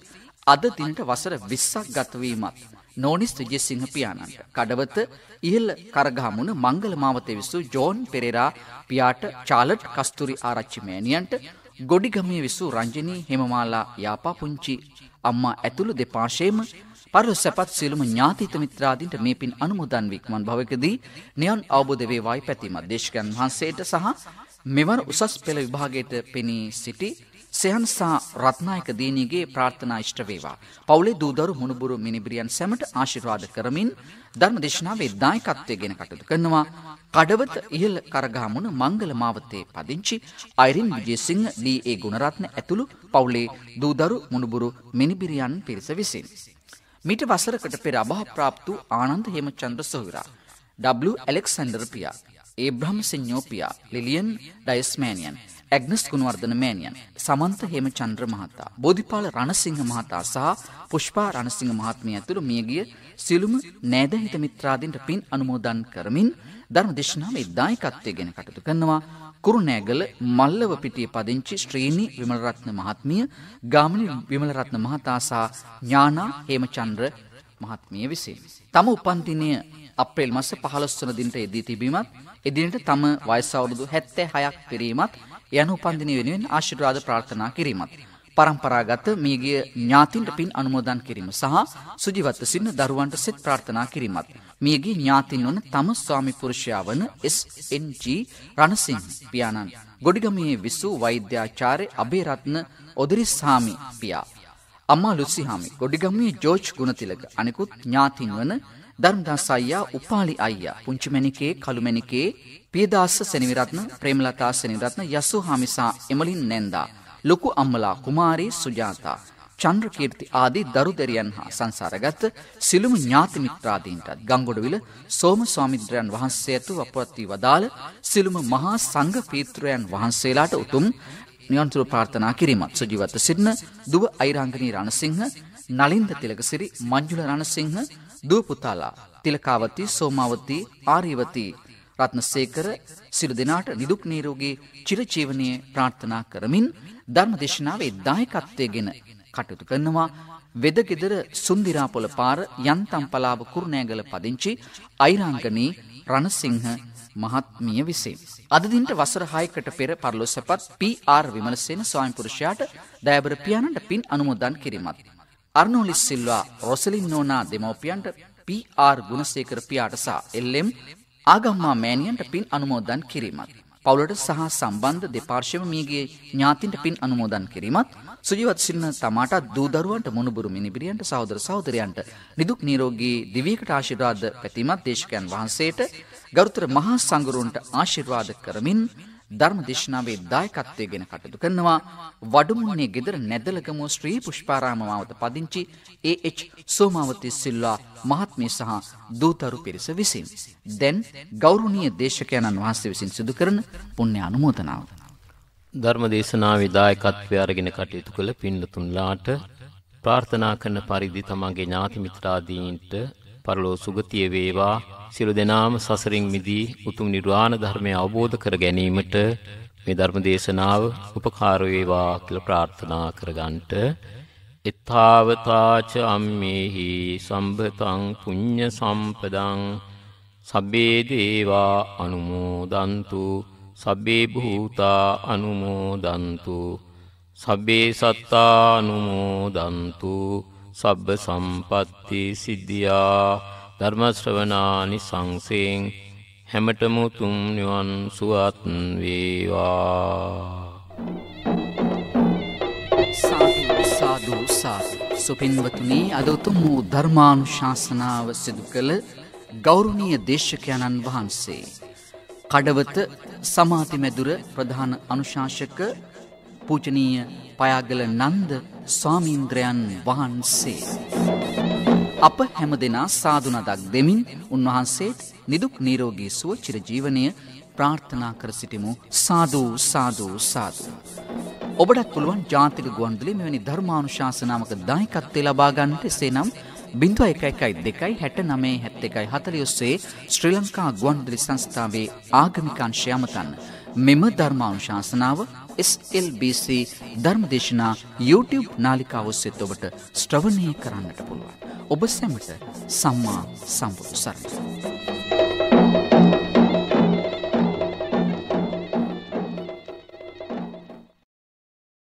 අද දිනට වසර 20ක් ගත වීමත් නෝනිස් විජේසිංහ පියාණන්ට කඩවත ඉහළ කරගහමුණ මංගල මාවතේ විසූ ජෝන් පෙරේරා පියාට චාලට් කස්තුරි ආරච්චි මෑණියන්ට ගොඩිගමේ විසූ රංජනී හෙමමාලා යාපා පුංචි අම්මා ඇතුළු දෙපාර්ශයම පරු සැපත් සියලුම ඥාතිත මිත්‍රාදීන්ට මේ පින් අනුමෝදන් වික්මන් භවකදී නියොන් අවබෝධ වේවායි පැතීම දේශකයන් වහන්සේට සහ මෙවර උසස් පෙළ විභාගයට පෙනී සිටි සයන් සහ රත්නායක දේනියගේ ප්‍රාර්ථනා ඉෂ්ට වේවා. පවුලේ දූදරු මුණුබුරු මිනිබිරියන් සැමට ආශිර්වාද කරමින් ධර්මදේශනාවේ දායකත්වයෙන් කටයුතු කරනවා. කඩවත ඉහළ කරගාමුණ මංගල මාවතේ පදිංචි Irene Wijesinghe D A Gunaratne ඇතුළු පවුලේ දූදරු මුණුබුරු මිනිබිරියන් පිරිස විසින්. මිට වසරකට පෙර අභහ ප්‍රාප්තු ආනන්ද හෙමචන්ද්‍ර සොහිරා. W ඇලෙක්සන්ඩර් පියා. ඒ බ්‍රහ්ම සිං්ඥෝපියා ලිලියන් ඩයිස්මෑනියන් ඇග්නස් ගුණවර්ධන මෑණියන්, සමන්ත හේමචන්ද්‍ර මහතා, බෝධිපාල රණසිංහ මහතා සහ පුෂ්පා රණසිංහ මහත්මිය ඇතුළු මියගිය සිළුම නෑදහිත මිත්‍රාදීන්ට පින් අනුමෝදන් කරමින් ධර්ම දේශනාවේ දායකත්වයෙන් කටයුතු කරනවා. කුරුණෑගල මල්ලව පිටිය පදිංචි ශ්‍රීනි විමලරත්න මහත්මිය, ගාමිණී විමලරත්න මහතා සහ ඥානා හේමචන්ද්‍ර මහත්මිය විසින්. තම උපන්දිනය අප්‍රේල් මස 15 වන දිනට එදී තිබීමත් එදිනට තම වයස අවුරුදු 76ක් පිරීමත් යන උපන්දිනය වෙනුවෙන් ආශිර්වාද ප්‍රාර්ථනා කිරීමත්. පරම්පරාගත මියගිය ඥාතින්ට පින් අනුමෝදන් කිරීම සහ සුජිවත්ව සින්න දරුවන්ට සෙත් ප්‍රාර්ථනා කිරීමත්. මියගේ ඥාතින් වන තම ස්වාමි පුරුෂයා වන SNG රණසිංහ පියාණන්. ගොඩිගමේ විසූ වෛද්‍යාචාර්ය අබේරත්න ඔදිරිස්සාමි පියා. අම්මා ලුසිහාමි ගොඩිගමේ ජෝජ් ගුණතිලක අනිකුත් ඥාතින් වන ධර්මදාස අයියා, උපාලි අයියා, පුංචිමණිකේ, කළුමණිකේ, පියදාස සෙනවිරත්න, ප්‍රේමලතා සෙනවිරත්න, යසුහාමිසා, එමලින් නැන්දා, ලොකු අම්මලා කුමාරී සුජාතා, චන්ද්‍රකීර්ති ආදී දරු දෙරියන් හා සංසාරගත සිළුමු ඥාති මිත්‍රාදීන්ටත් ගංගොඩවිල සෝම ස්වාමින්ද්‍රයන් වහන්සේ ඇතු අපවත් වී වදාළ සිළුම මහා සංඝ පීත්‍රයන් වහන්සේලාට උතුම් නිවන්තුරු ප්‍රාර්ථනා කිරීමත් සුජීවත්ව සිටින දුව අයිරංගනී රණසිංහ නලින්ද තිලකසිරි මංජුල රණසිංහ දුවපුතාලා තිලකාවති සෝමාවති ආරීවති රත්නසේකර සිරු දෙනාට නිදුක් නීරෝගී චිරජීවනයේ ප්‍රාර්ථනා කරමින් ධර්මදේශනාවේ දායකත්වයේගෙන කටයුතු කරනවා වෙදගෙදර සුන්දිරාපොළ පාර යන්තම්පලාව කුරුණෑගල පදිංචි අයිරංගනී රණසිංහ මහත්මිය විසින්. අද දිනට වසර 6කට පෙර පරලොස්සපත් පී.ආර්. විමලසේන ස්වාමිපුරුෂයාට දයබර පියාණන්ට පින් අනුමෝදන් කිරීමත් අර්නෝලිස් සිල්වා රොසලින් නෝනා දෙමෝපියන්ට පR ගුණසේකර පියාට සහ එල්ලම් ආගම්මා මෑණියන්ට පින් අනුමෝදන් කිරීමත් පවුලට සහ සම්බන්ධ දෙපාර්ශව මියගේ ඥාතින්ට පින් අනුමෝදන් කිරීමත් සුජීවත් සින්න තමාටත් දූ දරුවන්ට මොනුබුරු මිනිබිරියන්ට සහෝදර සහෝදරයන්ට නිදුක් නිරෝගී දිවියකට ආශිර්වාද පැතීමත් දේශකයන් වහන්සේට ගරුතර මහා සංගරුන්ට ආශිර්වාද කරමින් ධර්ම දේශනාවේ දායකත්වය ගෙන කටයුතු කරනවා වඩුමුණේ ගෙදර නැදලගමුව ශ්‍රී පුෂ්පාරාම මාවත පදිංචි AH සෝමාවති සිල්වා මහත්මිය සහ දූතරු පිරිස විසින් දැන් ගෞරවනීය දේශකයන්න් වහන්සේ විසින් සිදු කරන පුණ්‍ය අනුමෝදනාව ධර්ම දේශනාවේ දායකත්වය අරගෙන කටයුතු කළ පින්තුන්ලාට ප්‍රාර්ථනා කරන පරිදි තමන්ගේ ඥාති මිත්‍රාදීන්ට පරලෝ සුගතිය වේවා සියලු දෙනාම සසරින් මිදී උතුම් නිර්වාණ ධර්මය අවබෝධ කර ගැනීමට මේ ධර්ම දේශනාව උපකාර වේවා කියලා ප්‍රාර්ථනා කරගන්නට එත්තාවතාච අම්මේහි සම්බතං පුඤ්ඤ සම්පදං සබ්බේ දේවා අනුමෝදන්තු සබ්බේ භූතා අනුමෝදන්තු සබ්බේ සත්තා අනුමෝදන්තු සබ්බ සම්පත්ති සිද්ධියා ධර්මශ්‍රවනානි සංසයෙන් හැමටම උතුම් නිවන් සුවත් වේවා සාදු සාදු සාදු සුපින්වතුනි අද උතුම් වූ ධර්මානුශාසනාව සිදු කළ ගෞරවනීය දේශකයන්න් වහන්සේ කඩවත සමාති මැදුර ප්‍රධාන අනුශාසක පූජනීය පයාගල නන්ද ස්වාමීන්ද්‍රයන් වහන්සේ අප හැමදෙනා සාදු නදක් දෙමින් උන්වහන්සේට නිදුක් නිරෝගී සුව චිරජීවනය ප්‍රාර්ථනා කර සිටිමු සාදු සාදු සාදු. ඔබටත් පුළුවන් ජාතික ගුවන්විදුලි මෙවැනි ධර්මානුශාසනාමක දායකත්වය ලබා ගන්නට එසේනම් 0112 ඔස්සේ ශ්‍රී ලංකා ගුවන්විදුලි සංස්ථාවේ ආගමික අංශය අමතන්න මෙම ධර්මානුශාසනාව SLBC ධර්මදේශනා YouTube නාලිකාව ඔස්සේ ඔබට ශ්‍රවණය කරන්නට පුළුවන්. ඔබ සැමට සම්මා සම්බුදු සරණයි.